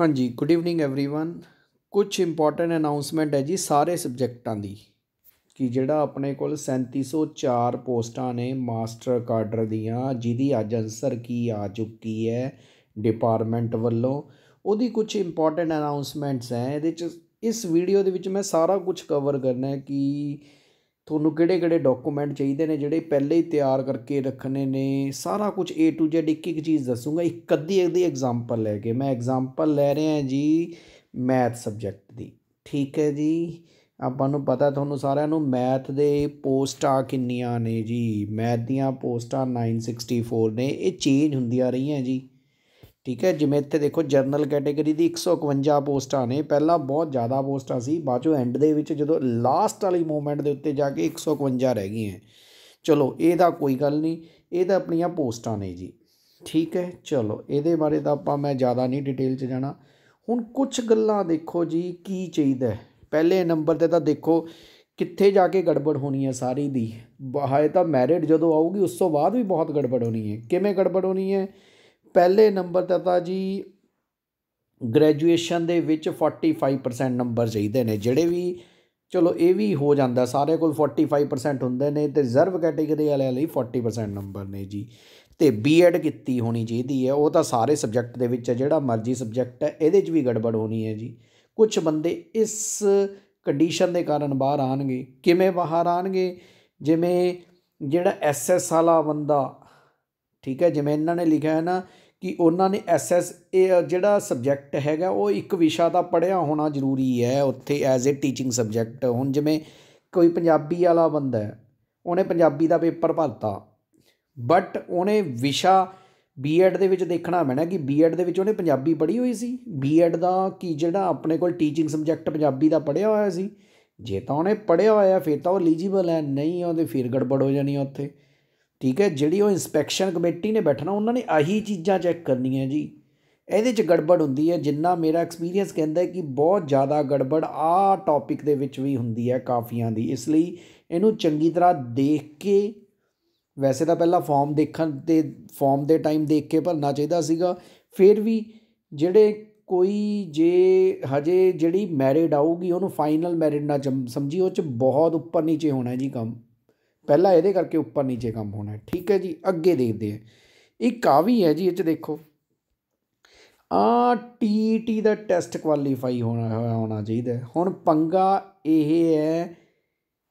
ਹਾਂਜੀ good evening everyone ਕੁਝ important announcement ਹੈ ਜੀ ਸਾਰੇ ਸਬਜੈਕਟਾਂ ਦੀ ਕਿ ਜਿਹੜਾ ਆਪਣੇ ਕੋਲ 3704 ਪੋਸਟਾਂ ਨੇ ਮਾਸਟਰ ਕਾਡਰ ਦੀਆਂ ਜਿਹਦੀ ਅੱਜ ਅਨਸਰ ਕੀ ਆ ਚੁੱਕੀ ਹੈ ਡਿਪਾਰਟਮੈਂਟ ਵੱਲੋਂ ਉਹਦੀ ਕੁਝ ਇੰਪੋਰਟੈਂਟ ਅਨਾਉਂਸਮੈਂਟਸ ਹੈ ਇਹਦੇ ਚ ਇਸ ਵੀਡੀਓ ਦੇ ਵਿੱਚ ਮੈਂ ਸਾਰਾ ਕੁਝ ਕਵਰ ਕਰਨਾ ਹੈ ਕਿ ਤੁਹਾਨੂੰ ਕਿਹੜੇ ਕਿਹੜੇ ਡਾਕੂਮੈਂਟ ਚਾਹੀਦੇ ਨੇ ਜਿਹੜੇ ਪਹਿਲੇ ਹੀ ਤਿਆਰ ਕਰਕੇ ਰੱਖਣੇ ਨੇ ਸਾਰਾ ਕੁਝ A to Z ਇੱਕ ਇੱਕ ਚੀਜ਼ ਦੱਸੂਗਾ ਇੱਕ ਅੱਧੀ ਇੱਕ ਦੀ ਐਗਜ਼ਾਮਪਲ ਲੈ ਕੇ ਮੈਂ ਐਗਜ਼ਾਮਪਲ ਲੈ ਰਿਹਾ ਜੀ ਮੈਥ ਸਬਜੈਕਟ ਦੀ ਠੀਕ ਹੈ ਜੀ ਆਪਾਂ ਨੂੰ ਪਤਾ ਤੁਹਾਨੂੰ ਸਾਰਿਆਂ ਨੂੰ ਮੈਥ ਦੇ ਪੋਸਟਾਂ ਕਿੰਨੀਆਂ ਨੇ ਜੀ ਮੈਥ ਦੀਆਂ ਪੋਸਟਾਂ 964 ਨੇ ਇਹ ਚੇਂਜ ਹੁੰਦੀਆਂ ਰਹੀਆਂ ਜੀ ਠੀਕ ਹੈ ਜਿਵੇਂ ਇੱਥੇ ਦੇਖੋ ਜਰਨਲ ਕੈਟਾਗਰੀ ਦੀ 151 ਪੋਸਟਾਂ ਨੇ ਪਹਿਲਾਂ ਬਹੁਤ ਜ਼ਿਆਦਾ ਪੋਸਟਾਂ ਸੀ ਬਾਅਦੋਂ ਐਂਡ ਦੇ ਵਿੱਚ ਜਦੋਂ ਲਾਸਟ ਵਾਲੀ ਮੂਵਮੈਂਟ ਦੇ ਉੱਤੇ ਜਾ ਕੇ 151 ਰਹਿ ਗਈਆਂ ਚਲੋ ਇਹਦਾ ਕੋਈ ਗੱਲ ਨਹੀਂ ਇਹ ਤਾਂ ਆਪਣੀਆਂ ਪੋਸਟਾਂ ਨੇ ਜੀ ਠੀਕ ਹੈ ਚਲੋ ਇਹਦੇ ਬਾਰੇ ਤਾਂ ਆਪਾਂ ਮੈਂ ਜ਼ਿਆਦਾ ਨਹੀਂ ਡਿਟੇਲ 'ਚ ਜਾਣਾ ਹੁਣ ਕੁਝ ਗੱਲਾਂ ਦੇਖੋ ਜੀ ਕੀ ਚਾਹੀਦਾ ਪਹਿਲੇ ਨੰਬਰ ਤੇ ਤਾਂ ਦੇਖੋ ਕਿੱਥੇ ਜਾ ਕੇ ਗੜਬੜ ਹੋਣੀ ਹੈ ਸਾਰੀ ਦੀ ਬਾਹਰ ਤਾਂ ਮੈਰਿਡ ਜਦੋਂ ਆਊਗੀ ਉਸ ਤੋਂ ਬਾਅਦ ਵੀ ਬਹੁਤ ਗੜਬੜ ਹੋਣੀ ਹੈ ਕਿਵੇਂ ਗੜਬੜ ਹੋਣੀ ਹੈ ਪਹਿਲੇ ਨੰਬਰ ਤੇ ਤਾਂ ਜੀ ਗ੍ਰੈਜੂਏਸ਼ਨ ਦੇ ਵਿੱਚ 45% ਨੰਬਰ ਚਾਹੀਦੇ ਨੇ ਜਿਹੜੇ ਵੀ ਚਲੋ ਇਹ ਵੀ ਹੋ ਜਾਂਦਾ ਸਾਰੇ ਕੋਲ 45% ਹੁੰਦੇ ਨੇ ਤੇ ਰਿਜ਼ਰਵ ਕੈਟਾਗਰੀ ਵਾਲਿਆਂ ਲਈ 40% ਨੰਬਰ ਨੇ ਜੀ ਤੇ ਬੀਐਡ ਕੀਤੀ ਹੋਣੀ ਚਾਹੀਦੀ ਹੈ ਉਹ ਤਾਂ ਸਾਰੇ ਸਬਜੈਕਟ ਦੇ ਵਿੱਚ ਜਿਹੜਾ ਮਰਜ਼ੀ ਸਬਜੈਕਟ ਹੈ ਇਹਦੇ 'ਚ ਵੀ ਗੜਬੜ ਹੋਣੀ ਹੈ ਜੀ ਕੁਝ ਬੰਦੇ ਇਸ ਕੰਡੀਸ਼ਨ ਦੇ ਕਾਰਨ ਬਾਹਰ ਆਣਗੇ ਕਿਵੇਂ ਬਾਹਰ ਆਣਗੇ ਜਿਵੇਂ ਜਿਹੜਾ ਐਸਐਸ ਵਾਲਾ ਬੰਦਾ ਠੀਕ ਹੈ ਜਿਵੇਂ ਇਹਨਾਂ ਨੇ ਲਿਖਿਆ ਹੈ ਨਾ ਕਿ ਉਹਨਾਂ ਨੇ ਐਸਐਸ ਇਹ ਜਿਹੜਾ ਸਬਜੈਕਟ ਹੈਗਾ ਉਹ ਇੱਕ ਵਿਸ਼ਾ ਦਾ ਪੜਿਆ ਹੋਣਾ ਜ਼ਰੂਰੀ ਹੈ ਉੱਥੇ ਐਜ਼ ਅ ਟੀਚਿੰਗ ਸਬਜੈਕਟ ਹੁਣ ਜਿਵੇਂ ਕੋਈ ਪੰਜਾਬੀ ਵਾਲਾ ਬੰਦਾ ਹੈ ਉਹਨੇ ਪੰਜਾਬੀ ਦਾ ਪੇਪਰ ਭਰਤਾ ਬਟ ਉਹਨੇ ਵਿਸ਼ਾ ਬੀਐਡ ਦੇ ਵਿੱਚ ਦੇਖਣਾ ਪੈਣਾ ਕਿ ਬੀਐਡ ਦੇ ਵਿੱਚ ਉਹਨੇ ਪੰਜਾਬੀ ਪੜ੍ਹੀ ਹੋਈ ਸੀ ਬੀਐਡ ਦਾ ਕੀ ਜਿਹੜਾ ਆਪਣੇ ਕੋਲ ਟੀਚਿੰਗ ਸਬਜੈਕਟ ਪੰਜਾਬੀ ਦਾ ਪੜਿਆ ਹੋਇਆ ਸੀ ਜੇ ਤਾਂ ਉਹਨੇ ਪੜਿਆ ਹੋਇਆ ਫਿਰ ਤਾਂ ਉਹ ਐਲੀਜੀਬਲ ਹੈ ਨਹੀਂ ਉਹਦੇ ਫਿਰ ਗੜਬੜ ਹੋ ਜਾਣੀ ਉੱਥੇ ਠੀਕ ਹੈ ਜਿਹੜੀ ਉਹ ਇਨਸਪੈਕਸ਼ਨ ਕਮੇਟੀ ਨੇ ਬੈਠਣਾ ਉਹਨਾਂ ਨੇ ਆਹੀ ਚੀਜ਼ਾਂ ਚੈੱਕ ਕਰਨੀਆਂ ਜੀ ਇਹਦੇ 'ਚ ਗੜਬੜ ਹੁੰਦੀ ਹੈ ਜਿੰਨਾ ਮੇਰਾ ਐਕਸਪੀਰੀਅੰਸ ਕਹਿੰਦਾ ਹੈ ਕਿ ਬਹੁਤ ਜ਼ਿਆਦਾ ਗੜਬੜ ਆ ਟੌਪਿਕ ਦੇ ਵਿੱਚ ਵੀ ਹੁੰਦੀ ਹੈ ਕਾਫੀਆਂ ਦੀ ਇਸ ਲਈ ਇਹਨੂੰ ਚੰਗੀ ਤਰ੍ਹਾਂ ਦੇਖ ਕੇ ਵੈਸੇ ਤਾਂ ਪਹਿਲਾਂ ਫਾਰਮ ਦੇਖਣ ਤੇ ਫਾਰਮ ਦੇ ਟਾਈਮ ਦੇਖ ਕੇ ਭਰਨਾ ਚਾਹੀਦਾ ਸੀਗਾ ਫਿਰ ਵੀ ਜਿਹੜੇ ਕੋਈ ਜੇ ਹਜੇ ਜਿਹੜੀ ਮੈਰਿਡ ਆਊਗੀ ਉਹਨੂੰ ਫਾਈਨਲ ਮੈਰਿਡ ਨਾ ਸਮਝੀ ਉਹ 'ਚ ਬਹੁਤ ਉੱਪਰ ਨੀਚੇ ਹੋਣਾ ਜੀ ਕੰਮ ਪਹਿਲਾ ਇਹਦੇ ਕਰਕੇ ਉੱਪਰ ਨੀਚੇ ਕੰਮ ਹੋਣਾ ਹੈ ਠੀਕ ਹੈ ਜੀ ਅੱਗੇ ਦੇਖਦੇ ਆ ਇਹ ਕਾਵੀ ਹੈ ਜੀ ਇਹ ਚ ਦੇਖੋ ਆ ਟੀਟੀ e ਦਾ ਟੈਸਟ ਕੁਆਲੀਫਾਈ ਹੋਣਾ ਹੋਣਾ ਚਾਹੀਦਾ ਹੁਣ ਪੰਗਾ ਇਹ ਹੈ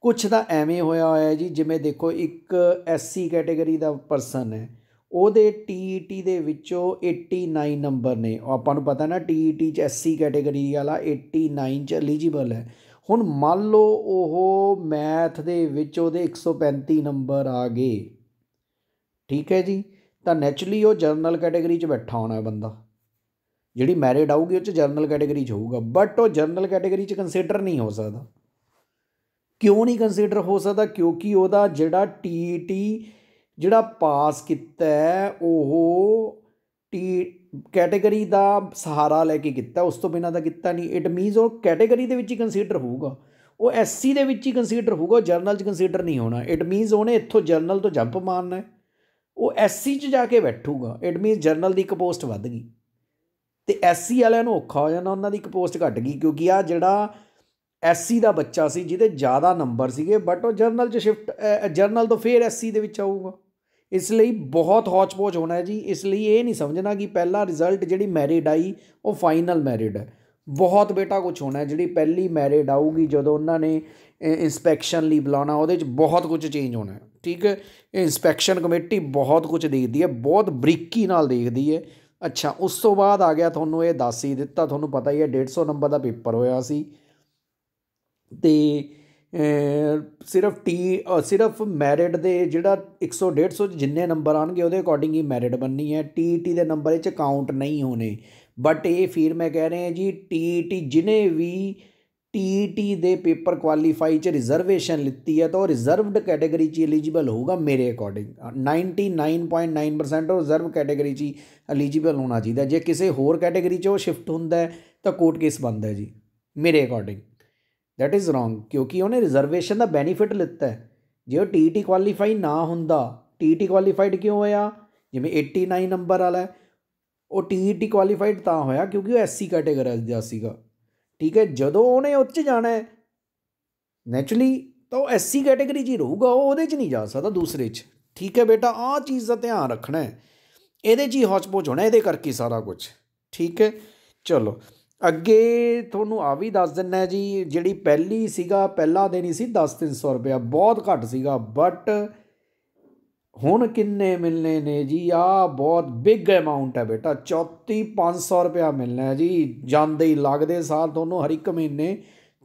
ਕੁਛ ਦਾ ਐਵੇਂ ਹੋਇਆ ਹੋਇਆ ਜੀ ਜਿਵੇਂ ਦੇਖੋ ਇੱਕ ਐਸਸੀ ਕੈਟਾਗਰੀ ਦਾ ਪਰਸਨ ਹੈ ਉਹਦੇ ਟੀਟੀ e ਦੇ ਵਿੱਚੋਂ 89 ਨੰਬਰ ਨੇ ਆਪਾਂ ਨੂੰ ਪਤਾ ਨਾ ਟੀਟੀ e ਚ ਐਸਸੀ ਕੈਟਾਗਰੀ ਵਾਲਾ 89 ਚ ਐਲੀਜੀਬਲ ਹੈ ਹੁਣ ਮੰਨ ਲਓ ਉਹ ਮੈਥ ਦੇ ਵਿੱਚ ਉਹਦੇ 135 ਨੰਬਰ ਆ ਗਏ ਠੀਕ ਹੈ ਜੀ ਤਾਂ ਨੇਚਰਲੀ ਉਹ ਜਰਨਲ ਕੈਟਾਗਰੀ 'ਚ ਬੈਠਾ ਹੋਣਾ ਹੈ ਬੰਦਾ ਜਿਹੜੀ ਮੈਰਿਡ ਆਊਗੀ ਉਹ 'ਚ ਜਰਨਲ ਕੈਟਾਗਰੀ 'ਚ ਹੋਊਗਾ ਬਟ ਉਹ ਜਰਨਲ ਕੈਟਾਗਰੀ 'ਚ ਕੰਸੀਡਰ ਨਹੀਂ ਹੋ ਸਕਦਾ ਕਿਉਂ ਨਹੀਂ ਕੰਸੀਡਰ ਹੋ ਸਕਦਾ ਕਿਉਂਕਿ ਉਹਦਾ ਜਿਹੜਾ ਟੀਟੀ e ਜਿਹੜਾ ਪਾਸ ਕੀਤਾ ਉਹ ਟੀ ਕੈਟਾਗਰੀ ਦਾ ਸਹਾਰਾ ਲੈ ਕੇ ਕੀਤਾ ਉਸ ਤੋਂ ਬਿਨਾਂ ਦਾ ਕੀਤਾ ਨਹੀਂ ਇਟ ਮੀਨਸ ਉਹ ਕੈਟਾਗਰੀ ਦੇ ਵਿੱਚ ਹੀ ਕੰਸੀਡਰ ਹੋਊਗਾ ਉਹ ਐਸਸੀ ਦੇ ਵਿੱਚ ਹੀ ਕੰਸੀਡਰ ਹੋਊਗਾ ਜਰਨਲ 'ਚ ਕੰਸੀਡਰ ਨਹੀਂ ਹੋਣਾ ਇਟ ਮੀਨਸ ਉਹਨੇ ਇੱਥੋਂ ਜਰਨਲ ਤੋਂ ਜੰਪ ਮਾਰਨਾ ਹੈ ਉਹ ਐਸਸੀ 'ਚ ਜਾ ਕੇ ਬੈਠੂਗਾ ਇਟ ਮੀਨਸ ਜਰਨਲ ਦੀ ਇੱਕ ਪੋਸਟ ਵੱਧ ਗਈ ਤੇ ਐਸਸੀ ਵਾਲਿਆਂ ਨੂੰ ਔਖਾ ਹੋ ਜਾਣਾ ਉਹਨਾਂ ਦੀ ਇੱਕ ਪੋਸਟ ਘਟ ਗਈ ਕਿਉਂਕਿ ਆ ਜਿਹੜਾ ਐਸਸੀ ਦਾ ਬੱਚਾ ਸੀ ਜਿਹਦੇ ਜ਼ਿਆਦਾ ਨੰਬਰ ਸੀਗੇ ਬਟ ਉਹ ਜਰਨਲ 'ਚ ਸ਼ਿਫਟ ਜਰਨਲ ਤੋਂ ਫੇਰ ਐਸਸੀ ਦੇ ਵਿੱਚ ਆਊਗਾ ਇਸ ਲਈ ਬਹੁਤ ਹੌਚਪੋਚ ਹੋਣਾ ਹੈ ਜੀ ਇਸ ਲਈ ਇਹ ਨਹੀਂ ਸਮਝਣਾ ਕਿ ਪਹਿਲਾ ਰਿਜ਼ਲਟ ਜਿਹੜੀ ਮੈਰਿਡ ਆਈ ਉਹ ਫਾਈਨਲ ਮੈਰਿਡ ਹੈ ਬਹੁਤ ਬੇਟਾ ਕੁਝ ਹੋਣਾ ਹੈ ਜਿਹੜੀ ਪਹਿਲੀ ਮੈਰਿਡ ਆਊਗੀ ਜਦੋਂ ਉਹਨਾਂ ਨੇ ਇਨਸਪੈਕਸ਼ਨ ਲਈ ਬੁਲਾਉਣਾ ਉਹਦੇ ਵਿੱਚ ਬਹੁਤ ਕੁਝ ਚੇਂਜ ਹੋਣਾ ਹੈ ਠੀਕ ਹੈ ਇਨਸਪੈਕਸ਼ਨ ਕਮੇਟੀ ਬਹੁਤ ਕੁਝ ਦੇਖਦੀ ਹੈ ਬਹੁਤ ਬਰੀਕੀ ਨਾਲ ਦੇਖਦੀ ਹੈ ਅੱਛਾ ਉਸ ਤੋਂ ਬਾਅਦ ਆ ਗਿਆ ਤੁਹਾਨੂੰ ਇਹ ਦੱਸ ਹੀ ਦਿੱਤਾ ਤੁਹਾਨੂੰ ਪਤਾ ਹੀ ਹੈ 150 ਨੰਬਰ ਦਾ ਪੇਪਰ ਹੋਇਆ ਸੀ ਤੇ ਸਿਰਫ ਟੀ ਸਿਰਫ ਮੈਰਿਟ ਦੇ ਜਿਹੜਾ 100 150 ਜਿੰਨੇ ਨੰਬਰ ਆਣਗੇ ਉਹਦੇ ਅਕੋਰਡਿੰਗ ਹੀ ਮੈਰਿਟ ਬਣਨੀ ਹੈ ਟੀਟੀ ਦੇ ਨੰਬਰ ਵਿੱਚ ਕਾਊਂਟ ਨਹੀਂ ਹੋਣੇ ਬਟ ਇਹ ਫਿਰ ਮੈਂ ਕਹਿ ਰਹੇ ਹਾਂ ਜੀ ਟੀਟੀ ਜਿਨੇ ਵੀ ਟੀਟੀ ਦੇ ਪੇਪਰ ਕੁਆਲੀਫਾਈ ਚ ਰਿਜ਼ਰਵੇਸ਼ਨ ਲਿੱਤੀ ਹੈ ਤਾਂ ਉਹ ਰਿਜ਼ਰਵਡ ਕੈਟਾਗਰੀ ਚ ਐਲੀਜੀਬਲ ਹੋਊਗਾ ਮੇਰੇ ਅਕੋਰਡਿੰਗ 99.9% ਉਹ ਰਿਜ਼ਰਵ ਕੈਟਾਗਰੀ ਚ ਐਲੀਜੀਬਲ ਹੋਣਾ ਚਾਹੀਦਾ ਜੇ ਕਿਸੇ ਹੋਰ ਕੈਟਾਗਰੀ ਚ ਉਹ ਸ਼ਿਫਟ ਹੁੰਦਾ ਤਾਂ ਕੋਰਟ ਕੇਸ ਬੰਦ ਹੈ ਜੀ ਮੇਰੇ ਅਕੋਰਡਿੰਗ ਦੈਟ ਇਜ਼ ਰੋਂਗ ਕਿਉਂਕਿ ਉਹਨੇ ਰਿਜ਼ਰਵੇਸ਼ਨ ਦਾ ਬੈਨੀਫਿਟ ਲਿੱਤਾ ਹੈ ਜੇ ਉਹ ਟੀਟੀ ਕੁਆਲੀਫਾਈ e ਨਾ ਹੁੰਦਾ ਟੀਟੀ ਕੁਆਲੀਫਾਈਡ e ਕਿਉਂ ਹੋਇਆ ਜਿਵੇਂ 89 ਨੰਬਰ ਵਾਲਾ ਹੈ ਉਹ ਟੀਟੀ ਕੁਆਲੀਫਾਈਡ e ਤਾਂ ਹੋਇਆ ਕਿਉਂਕਿ ਉਹ ਐਸਸੀ ਕੈਟਾਗਰੀ ਦਾ ਸੀਗਾ ਠੀਕ ਹੈ ਜਦੋਂ ਉਹਨੇ ਉੱਚ ਜਾਣਾ ਹੈ ਨੇਚਰਲੀ ਤਾਂ ਉਹ ਐਸਸੀ ਕੈਟਾਗਰੀ 'ਚ ਹੀ ਰਹੂਗਾ ਉਹ ਉਹਦੇ 'ਚ ਨਹੀਂ ਜਾ ਸਕਦਾ ਦੂਸਰੇ 'ਚ ਠੀਕ ਹੈ ਬੇਟਾ ਆਹ ਚੀਜ਼ ਦਾ ਧਿਆਨ ਰੱਖਣਾ ਹੈ ਇਹਦੇ 'ਚ ਹੀ ਹੌਚਪੋਚ ਹੋਣਾ ਇਹਦੇ ਕਰਕੇ ਸਾਰਾ ਕੁਝ ਠੀਕ ਹੈ ਚਲੋ ਅੱਗੇ ਤੁਹਾਨੂੰ ਆ ਵੀ ਦੱਸ ਦਿੰਨਾ ਜੀ ਜਿਹੜੀ ਪਹਿਲੀ ਸੀਗਾ ਪਹਿਲਾ ਦੇਣੀ ਸੀ 10300 ਰੁਪਿਆ ਬਹੁਤ ਘੱਟ ਸੀਗਾ ਬਟ ਹੁਣ ਕਿੰਨੇ ਮਿਲਨੇ ਨੇ ਜੀ ਆ ਬਹੁਤ ਬਿਗ ਅਮਾਉਂਟ ਹੈ ਬੇਟਾ 34500 ਰੁਪਿਆ ਮਿਲਣਾ ਜੀ ਜਾਂਦੇ ਹੀ ਲੱਗਦੇ ਸਾਲ ਤੁਹਾਨੂੰ ਹਰ ਇੱਕ ਮਹੀਨੇ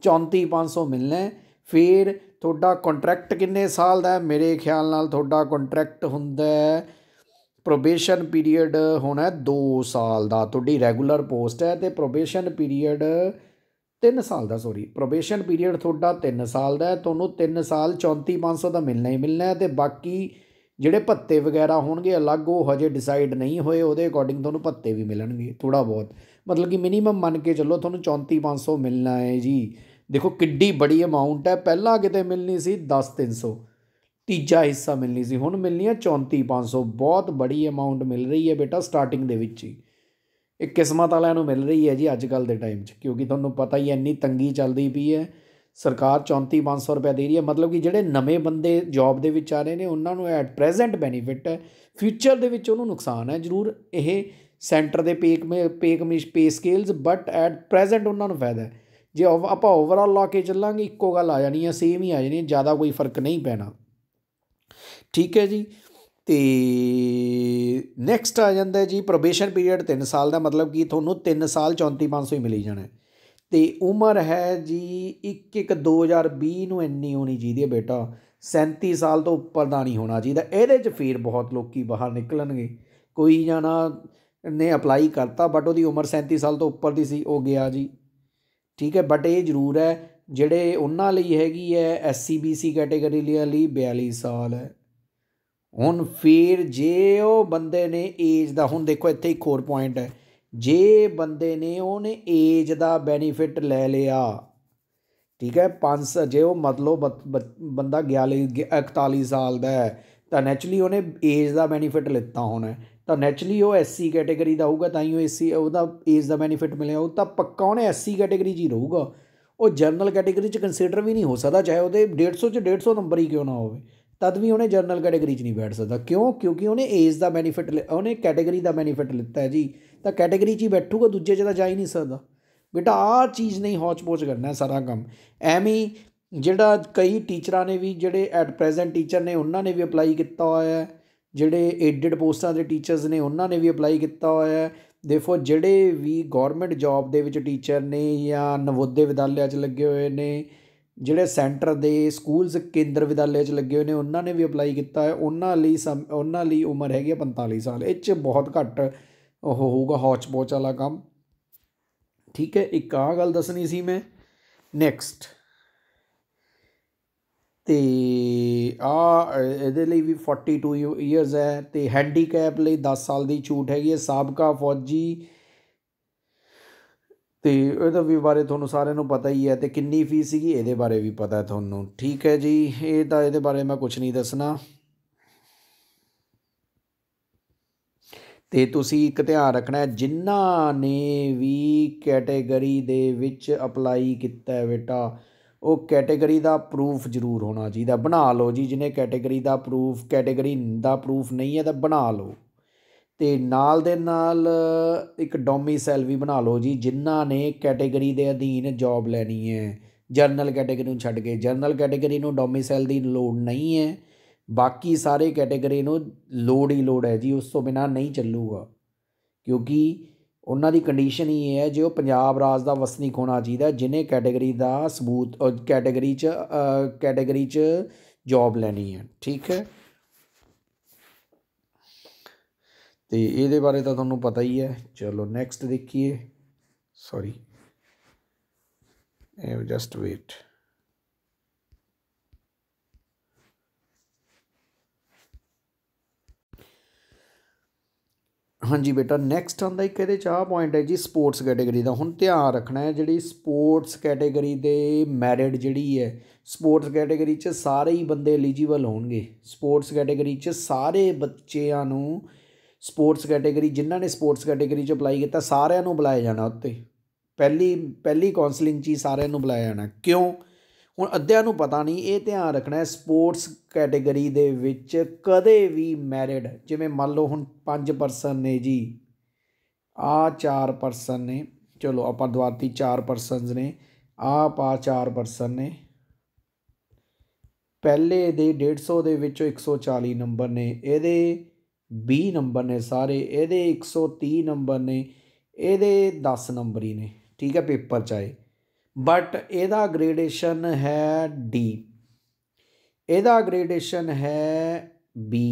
34500 ਮਿਲਣਾ ਫੇਰ ਤੁਹਾਡਾ ਕੰਟਰੈਕਟ ਕਿੰਨੇ ਸਾਲ ਦਾ ਮੇਰੇ ਖਿਆਲ ਨਾਲ ਤੁਹਾਡਾ ਕੰਟਰੈਕਟ ਹੁੰਦਾ ਹੈ ਪ੍ਰੋਬੇਸ਼ਨ ਪੀਰੀਅਡ ਹੋਣਾ 2 ਸਾਲ ਦਾ ਤੁਹਾਡੀ ਰੈਗੂਲਰ ਪੋਸਟ ਹੈ ਤੇ ਪ੍ਰੋਬੇਸ਼ਨ ਪੀਰੀਅਡ 3 ਸਾਲ ਦਾ ਸੌਰੀ ਪ੍ਰੋਬੇਸ਼ਨ ਪੀਰੀਅਡ ਤੁਹਾਡਾ 3 ਸਾਲ ਦਾ ਹੈ ਤੁਹਾਨੂੰ 3 ਸਾਲ 34500 ਦਾ ਮਿਲਣਾ ਹੀ ਮਿਲਣਾ ਹੈ ਤੇ ਬਾਕੀ ਜਿਹੜੇ ਭੱਤੇ ਵਗੈਰਾ ਹੋਣਗੇ ਅਲੱਗ ਉਹ ਹਜੇ ਡਿਸਾਈਡ ਨਹੀਂ ਹੋਏ ਉਹਦੇ ਅਕੋਰਡਿੰਗ ਤੁਹਾਨੂੰ ਭੱਤੇ ਵੀ ਮਿਲਣਗੇ ਥੋੜਾ ਬਹੁਤ ਮਤਲਬ ਕਿ ਮਿਨੀਮਮ ਮੰਨ ਕੇ ਚੱਲੋ ਤੁਹਾਨੂੰ 34500 ਮਿਲਣਾ ਹੈ ਜੀ ਦੇਖੋ ਕਿੱਡੀ ਬੜੀ ਅਮਾਉਂਟ ਹੈ ਪਹਿਲਾਂ ਕਿਤੇ ਮਿਲਣੀ ਸੀ 10300 ਤੀਜਾ ਹਿੱਸਾ ਮਿਲਣੀ ਸੀ ਹੁਣ ਮਿਲਣੀ ਹੈ 34500 ਬਹੁਤ ਬੜੀ ਅਮਾਉਂਟ ਮਿਲ ਰਹੀ ਹੈ ਬੇਟਾ ਸਟਾਰਟਿੰਗ ਦੇ ਵਿੱਚ ਹੀ ਇਹ ਕਿਸਮਤ ਵਾਲਿਆਂ ਨੂੰ ਮਿਲ ਰਹੀ ਹੈ ਜੀ ਅੱਜ ਕੱਲ ਦੇ ਟਾਈਮ 'ਚ ਕਿਉਂਕਿ ਤੁਹਾਨੂੰ ਪਤਾ ਹੀ ਇੰਨੀ ਤੰਗੀ ਚੱਲਦੀ ਪਈ ਹੈ ਸਰਕਾਰ 34500 ਰੁਪਏ ਦੇ ਰਹੀ ਹੈ ਮਤਲਬ ਕਿ ਜਿਹੜੇ ਨਵੇਂ ਬੰਦੇ ਜੌਬ ਦੇ ਵਿੱਚ ਆ ਰਹੇ ਨੇ ਉਹਨਾਂ ਨੂੰ ਐਟ ਪ੍ਰੈਜ਼ੈਂਟ ਬੈਨੀਫਿਟ ਹੈ ਫਿਊਚਰ ਦੇ ਵਿੱਚ ਉਹਨੂੰ ਨੁਕਸਾਨ ਹੈ ਜ਼ਰੂਰ ਇਹ ਸੈਂਟਰ ਦੇ ਪੇਕ ਮੇ ਪੇ ਕਮਿਸ਼ pay scales but at present ਉਹਨਾਂ ਨੂੰ ਫਾਇਦਾ ਹੈ ਜੇ ਆਪਾਂ ਓਵਰਆਲ ਲਾ ਕੇ ਚੱਲਾਂਗੇ ਇੱਕੋ ਗੱਲ ਆ ਜਾਣੀ ਹੈ ਸੇਮ ਹੀ ਆ ਜਾਣੀ ਹੈ ਜ਼ਿਆਦਾ ਕੋਈ ਫਰਕ ਨਹੀਂ ਪੈਣਾ ਠੀਕ ਹੈ ਜੀ ਤੇ ਨੈਕਸਟ ਆ ਜਾਂਦਾ ਜੀ ਪ੍ਰੋਬੇਸ਼ਨ ਪੀਰੀਅਡ 3 ਸਾਲ ਦਾ ਮਤਲਬ ਕਿ ਤੁਹਾਨੂੰ 3 ਸਾਲ 34500 ਹੀ ਮਿਲੀ ਜਾਣਾ ਤੇ ਉਮਰ ਹੈ ਜੀ 1 1 2020 ਨੂੰ ਇੰਨੀ ਹੋਣੀ ਚਾਹੀਦੀ ਹੈ ਬੇਟਾ 37 ਸਾਲ ਤੋਂ ਉੱਪਰ ਦਾ ਨਹੀਂ ਹੋਣਾ ਚਾਹੀਦਾ ਇਹਦੇ 'ਚ ਫੇਰ ਬਹੁਤ ਲੋਕੀ ਬਾਹਰ ਨਿਕਲਣਗੇ ਕੋਈ ਜਾਣਾ ਨੇ ਅਪਲਾਈ ਕਰਤਾ ਬਟ ਉਹਦੀ ਉਮਰ 37 ਸਾਲ ਤੋਂ ਉੱਪਰ ਦੀ ਸੀ ਉਹ ਗਿਆ ਜੀ ਠੀਕ ਹੈ ਬਟ ਇਹ ਜ਼ਰੂਰ ਹੈ ਜਿਹੜੇ ਉਹਨਾਂ ਲਈ ਹੈਗੀ ਹੈ ਐਸਸੀਬੀਸੀ ਕੈਟਾਗਰੀ ਲਈ 42 ਸਾਲ ਹੈ ਹੁਣ ਫਿਰ ਜੇ ਉਹ ਬੰਦੇ ਨੇ ਏਜ ਦਾ ਹੁਣ ਦੇਖੋ ਇੱਥੇ ਇੱਕ ਹੋਰ ਪੁਆਇੰਟ ਹੈ ਜੇ ਬੰਦੇ ਨੇ ਉਹਨੇ ਏਜ ਦਾ ਬੈਨੀਫਿਟ ਲੈ ਲਿਆ ਠੀਕ ਹੈ 5 ਜੇ ਉਹ ਮਤਲਬ ਬੰਦਾ 41 41 ਸਾਲ ਦਾ ਹੈ ਤਾਂ ਨੈਚੁਰਲੀ ਉਹਨੇ ਏਜ ਦਾ ਬੈਨੀਫਿਟ ਲਿੱਤਾ ਹੋਣਾ ਤਾਂ ਨੈਚੁਰਲੀ ਉਹ ਐਸਸੀ ਕੈਟਾਗਰੀ ਦਾ ਹੋਊਗਾ ਤਾਂ ਹੀ ਉਹ ਐਸਸੀ ਉਹਦਾ ਏਜ ਦਾ ਬੈਨੀਫਿਟ ਮਿਲਿਆ ਉਹ ਤਾਂ ਪੱਕਾ ਉਹਨੇ ਐਸਸੀ ਕੈਟਾਗਰੀ 'ਚ ਹੀ ਰਹੂਗਾ ਉਹ ਜਨਰਲ ਕੈਟਾਗਰੀ 'ਚ ਕੰਸੀਡਰ ਵੀ ਨਹੀਂ ਹੋ ਸਕਦਾ ਚਾਹੇ ਉਹਦੇ 150 'ਚ 150 ਨੰਬਰ ਹੀ ਕਿਉਂ ਨਾ ਹੋਵੇ ਤਦ ਵੀ ਉਹਨੇ ਜਰਨਲ ਕੈਟੇਗਰੀ 'ਚ ਨਹੀਂ ਬੈਠ ਸਕਦਾ ਕਿਉਂ ਕਿਉਂਕਿ ਉਹਨੇ ਏਜ ਦਾ ਬੈਨੀਫਿਟ ਉਹਨੇ ਕੈਟੇਗਰੀ ਦਾ ਬੈਨੀਫਿਟ ਲਿੱਤਾ ਹੈ ਜੀ ਤਾਂ ਕੈਟੇਗਰੀ 'ਚ ਹੀ ਬੈਠੂਗਾ ਦੂਜੇ 'ਚ ਤਾਂ ਜਾ ਹੀ ਨਹੀਂ ਸਕਦਾ ਬੇਟਾ ਆ ਚੀਜ਼ ਨਹੀਂ ਹੌਚ-ਪੌਚ ਕਰਨਾ ਸਾਰਾ ਕੰਮ ਐਵੇਂ ਜਿਹੜਾ ਕਈ ਟੀਚਰਾਂ ਨੇ ਵੀ ਜਿਹੜੇ ਐਟ ਪ੍ਰੈਜ਼ੈਂਟ ਟੀਚਰ ਨੇ ਉਹਨਾਂ ਨੇ ਵੀ ਅਪਲਾਈ ਕੀਤਾ ਹੋਇਆ ਹੈ ਜਿਹੜੇ ਏਡਡ ਪੋਸਟਾਂ ਦੇ ਟੀਚਰਸ ਨੇ ਉਹਨਾਂ ਨੇ ਵੀ ਅਪਲਾਈ ਕੀਤਾ ਹੋਇਆ ਹੈ ਦੇਖੋ ਜਿਹੜੇ ਵੀ ਗਵਰਨਮੈਂਟ ਜੌਬ ਦੇ ਵਿੱਚ ਟੀਚਰ ਨੇ ਜਾਂ ਨਵੋਦੇ ਵਿਦਿਆਲਿਆ 'ਚ ਲੱਗੇ ਹੋਏ ਨੇ ਜਿਹੜੇ ਸੈਂਟਰ ਦੇ ਸਕੂਲਸ ਕੇਂਦਰ ਵਿਦਿਆਲਿਆ 'ਚ ਲੱਗੇ ਹੋਏ ਨੇ ਉਹਨਾਂ ਨੇ ਵੀ ਅਪਲਾਈ ਕੀਤਾ ਹੈ ਉਹਨਾਂ ਲਈ ਉਹਨਾਂ ਲਈ ਉਮਰ ਹੈਗੀ ਹੈ ਸਾਲ ਇਹ 'ਚ ਬਹੁਤ ਘੱਟ ਉਹ ਹੋਊਗਾ ਹੌਚ ਬੋਚ ਵਾਲਾ ਕੰਮ ਠੀਕ ਹੈ ਇੱਕ ਆ ਗੱਲ ਦੱਸਣੀ ਸੀ ਮੈਂ ਨੈਕਸਟ ਤੇ ਆ ਇਹਦੇ ਲਈ ਵੀ 42 ਇਅਰਸ ਹੈ ਤੇ ਹੈਂਡੀਕੈਪ ਲਈ 10 ਸਾਲ ਦੀ ਛੂਟ ਹੈਗੀ ਹੈ ਸਾਬਕਾ ਫੌਜੀ ਤੇ ਇਹਦਾ ਵੀ ਬਾਰੇ ਤੁਹਾਨੂੰ ਸਾਰਿਆਂ ਨੂੰ ਪਤਾ ਹੀ ਹੈ ਤੇ ਕਿੰਨੀ ਫੀਸ ਸੀਗੀ ਇਹਦੇ ਬਾਰੇ ਵੀ ਪਤਾ ਤੁਹਾਨੂੰ ਠੀਕ ਹੈ ਜੀ ਇਹ ਤਾਂ ਇਹਦੇ ਬਾਰੇ ਮੈਂ ਕੁਝ ਨਹੀਂ ਦੱਸਣਾ ਤੇ ਤੁਸੀਂ ਇੱਕ ਧਿਆਨ ਰੱਖਣਾ ਜਿਨ੍ਹਾਂ ਨੇ ਵੀ ਕੈਟਾਗਰੀ ਦੇ ਵਿੱਚ ਅਪਲਾਈ ਕੀਤਾ ਹੈ ਬੇਟਾ ਉਹ ਕੈਟਾਗਰੀ ਦਾ ਪ੍ਰੂਫ ਜ਼ਰੂਰ ਹੋਣਾ ਚਾਹੀਦਾ ਬਣਾ ਲਓ ਜੀ ਜਿਨੇ ਕੈਟਾਗਰੀ ਦਾ ਪ੍ਰੂਫ ਕੈਟਾਗਰੀ ਦਾ ਪ੍ਰੂਫ ਨਹੀਂ ਹੈ ਤਾਂ ਬਣਾ ਲਓ ਤੇ ਨਾਲ ਦੇ ਨਾਲ ਇੱਕ ਡੋਮੀਸੈਲ ਵੀ ਬਣਾ ਲਓ ਜੀ ਜਿਨ੍ਹਾਂ ਨੇ ਕੈਟਾਗਰੀ ਦੇ ਅਧੀਨ ਜੌਬ ਲੈਣੀ ਹੈ ਜਨਰਲ ਕੈਟਾਗਰੀ ਨੂੰ ਛੱਡ ਕੇ ਜਨਰਲ ਕੈਟਾਗਰੀ ਨੂੰ ਡੋਮੀਸੈਲ ਦੀ ਲੋੜ ਨਹੀਂ ਹੈ ਬਾਕੀ ਸਾਰੇ ਕੈਟਾਗਰੀ ਨੂੰ ਲੋੜ ਹੀ ਲੋੜ ਹੈ ਜੀ ਉਸ ਤੋਂ ਬਿਨਾ ਨਹੀਂ ਚੱਲੂਗਾ ਕਿਉਂਕਿ ਉਹਨਾਂ ਦੀ ਕੰਡੀਸ਼ਨ ਹੀ ਇਹ ਹੈ ਜੇ ਉਹ ਪੰਜਾਬ ਰਾਜ ਦਾ ਵਸਨੀਕ ਹੋਣਾ ਚਾਹੀਦਾ ਜਿਨੇ ਕੈਟਾਗਰੀ ਦਾ ਸਬੂਤ ਕੈਟਾਗਰੀ 'ਚ ਕੈਟਾਗਰੀ 'ਚ ਜੌਬ ਲੈਣੀ ਹੈ ਠੀਕ ਹੈ ਤੇ ਇਹਦੇ ਬਾਰੇ ਤਾਂ ਤੁਹਾਨੂੰ ਪਤਾ ਹੀ ਹੈ ਚਲੋ ਨੈਕਸਟ ਦੇਖੀਏ ਸੌਰੀ ਜਸਟ ਵੇਟ ਹਾਂਜੀ ਬੇਟਾ ਨੈਕਸਟ ਆਉਂਦਾ ਇੱਕ ਇਹਦੇ ਚ ਆ ਪੁਆਇੰਟ ਹੈ ਜੀ ਸਪੋਰਟਸ ਕੈਟਾਗਰੀ ਦਾ ਹੁਣ ਧਿਆਨ ਰੱਖਣਾ ਹੈ ਜਿਹੜੀ ਸਪੋਰਟਸ ਕੈਟਾਗਰੀ ਦੇ ਮੈਰਿਟ ਜਿਹੜੀ ਹੈ ਸਪੋਰਟਸ ਕੈਟਾਗਰੀ 'ਚ ਸਾਰੇ ਹੀ ਬੰਦੇ ਐਲੀਜੀਬਲ ਹੋਣਗੇ ਸਪੋਰਟਸ ਕੈਟਾਗਰੀ 'ਚ ਸਾਰੇ ਬੱਚਿਆਂ ਨੂੰ ਸਪੋਰਟਸ ਕੈਟਾਗਰੀ ਜਿਨ੍ਹਾਂ ਨੇ ਸਪੋਰਟਸ ਕੈਟਾਗਰੀ 'ਚ ਅਪਲਾਈ ਕੀਤਾ ਸਾਰਿਆਂ ਨੂੰ ਬੁਲਾਇਆ ਜਾਣਾ ਉੱਤੇ ਪਹਿਲੀ ਪਹਿਲੀ ਕਾਉਂਸਲਿੰਗ 'ਚ ਸਾਰਿਆਂ ਨੂੰ ਬੁਲਾਇਆ ਜਾਣਾ ਕਿਉਂ ਹੁਣ ਅੱਧਿਆਂ ਨੂੰ ਪਤਾ ਨਹੀਂ ਇਹ ਧਿਆਨ ਰੱਖਣਾ ਹੈ ਸਪੋਰਟਸ ਕੈਟਾਗਰੀ ਦੇ ਵਿੱਚ ਕਦੇ ਵੀ ਮੈਰਿਡ ਜਿਵੇਂ ਮੰਨ ਲਓ ਹੁਣ 5 ਪਰਸਨ ਨੇ ਜੀ ਆ 4 ਪਰਸਨ ਨੇ ਚਲੋ ਆਪਾਂ ਦਵਾਤੀ 4 ਪਰਸਨਸ ਨੇ ਆ ਪਾ 4 ਪਰਸਨ ਨੇ ਪਹਿਲੇ ਦੇ 150 ਦੇ ਵਿੱਚੋਂ 140 ਨੰਬਰ ਨੇ ਇਹਦੇ 20 ਨੰਬਰ ਨੇ ਸਾਰੇ ਇਹਦੇ 130 ਨੰਬਰ ਨੇ ਇਹਦੇ 10 ਨੰਬਰ ਹੀ ਨੇ ਠੀਕ ਹੈ ਪੇਪਰ ਚ ਆਏ ਬਟ ਇਹਦਾ ਗ੍ਰੇਡੇਸ਼ਨ ਹੈ ਡੀ ਇਹਦਾ ਗ੍ਰੇਡੇਸ਼ਨ ਹੈ ਬੀ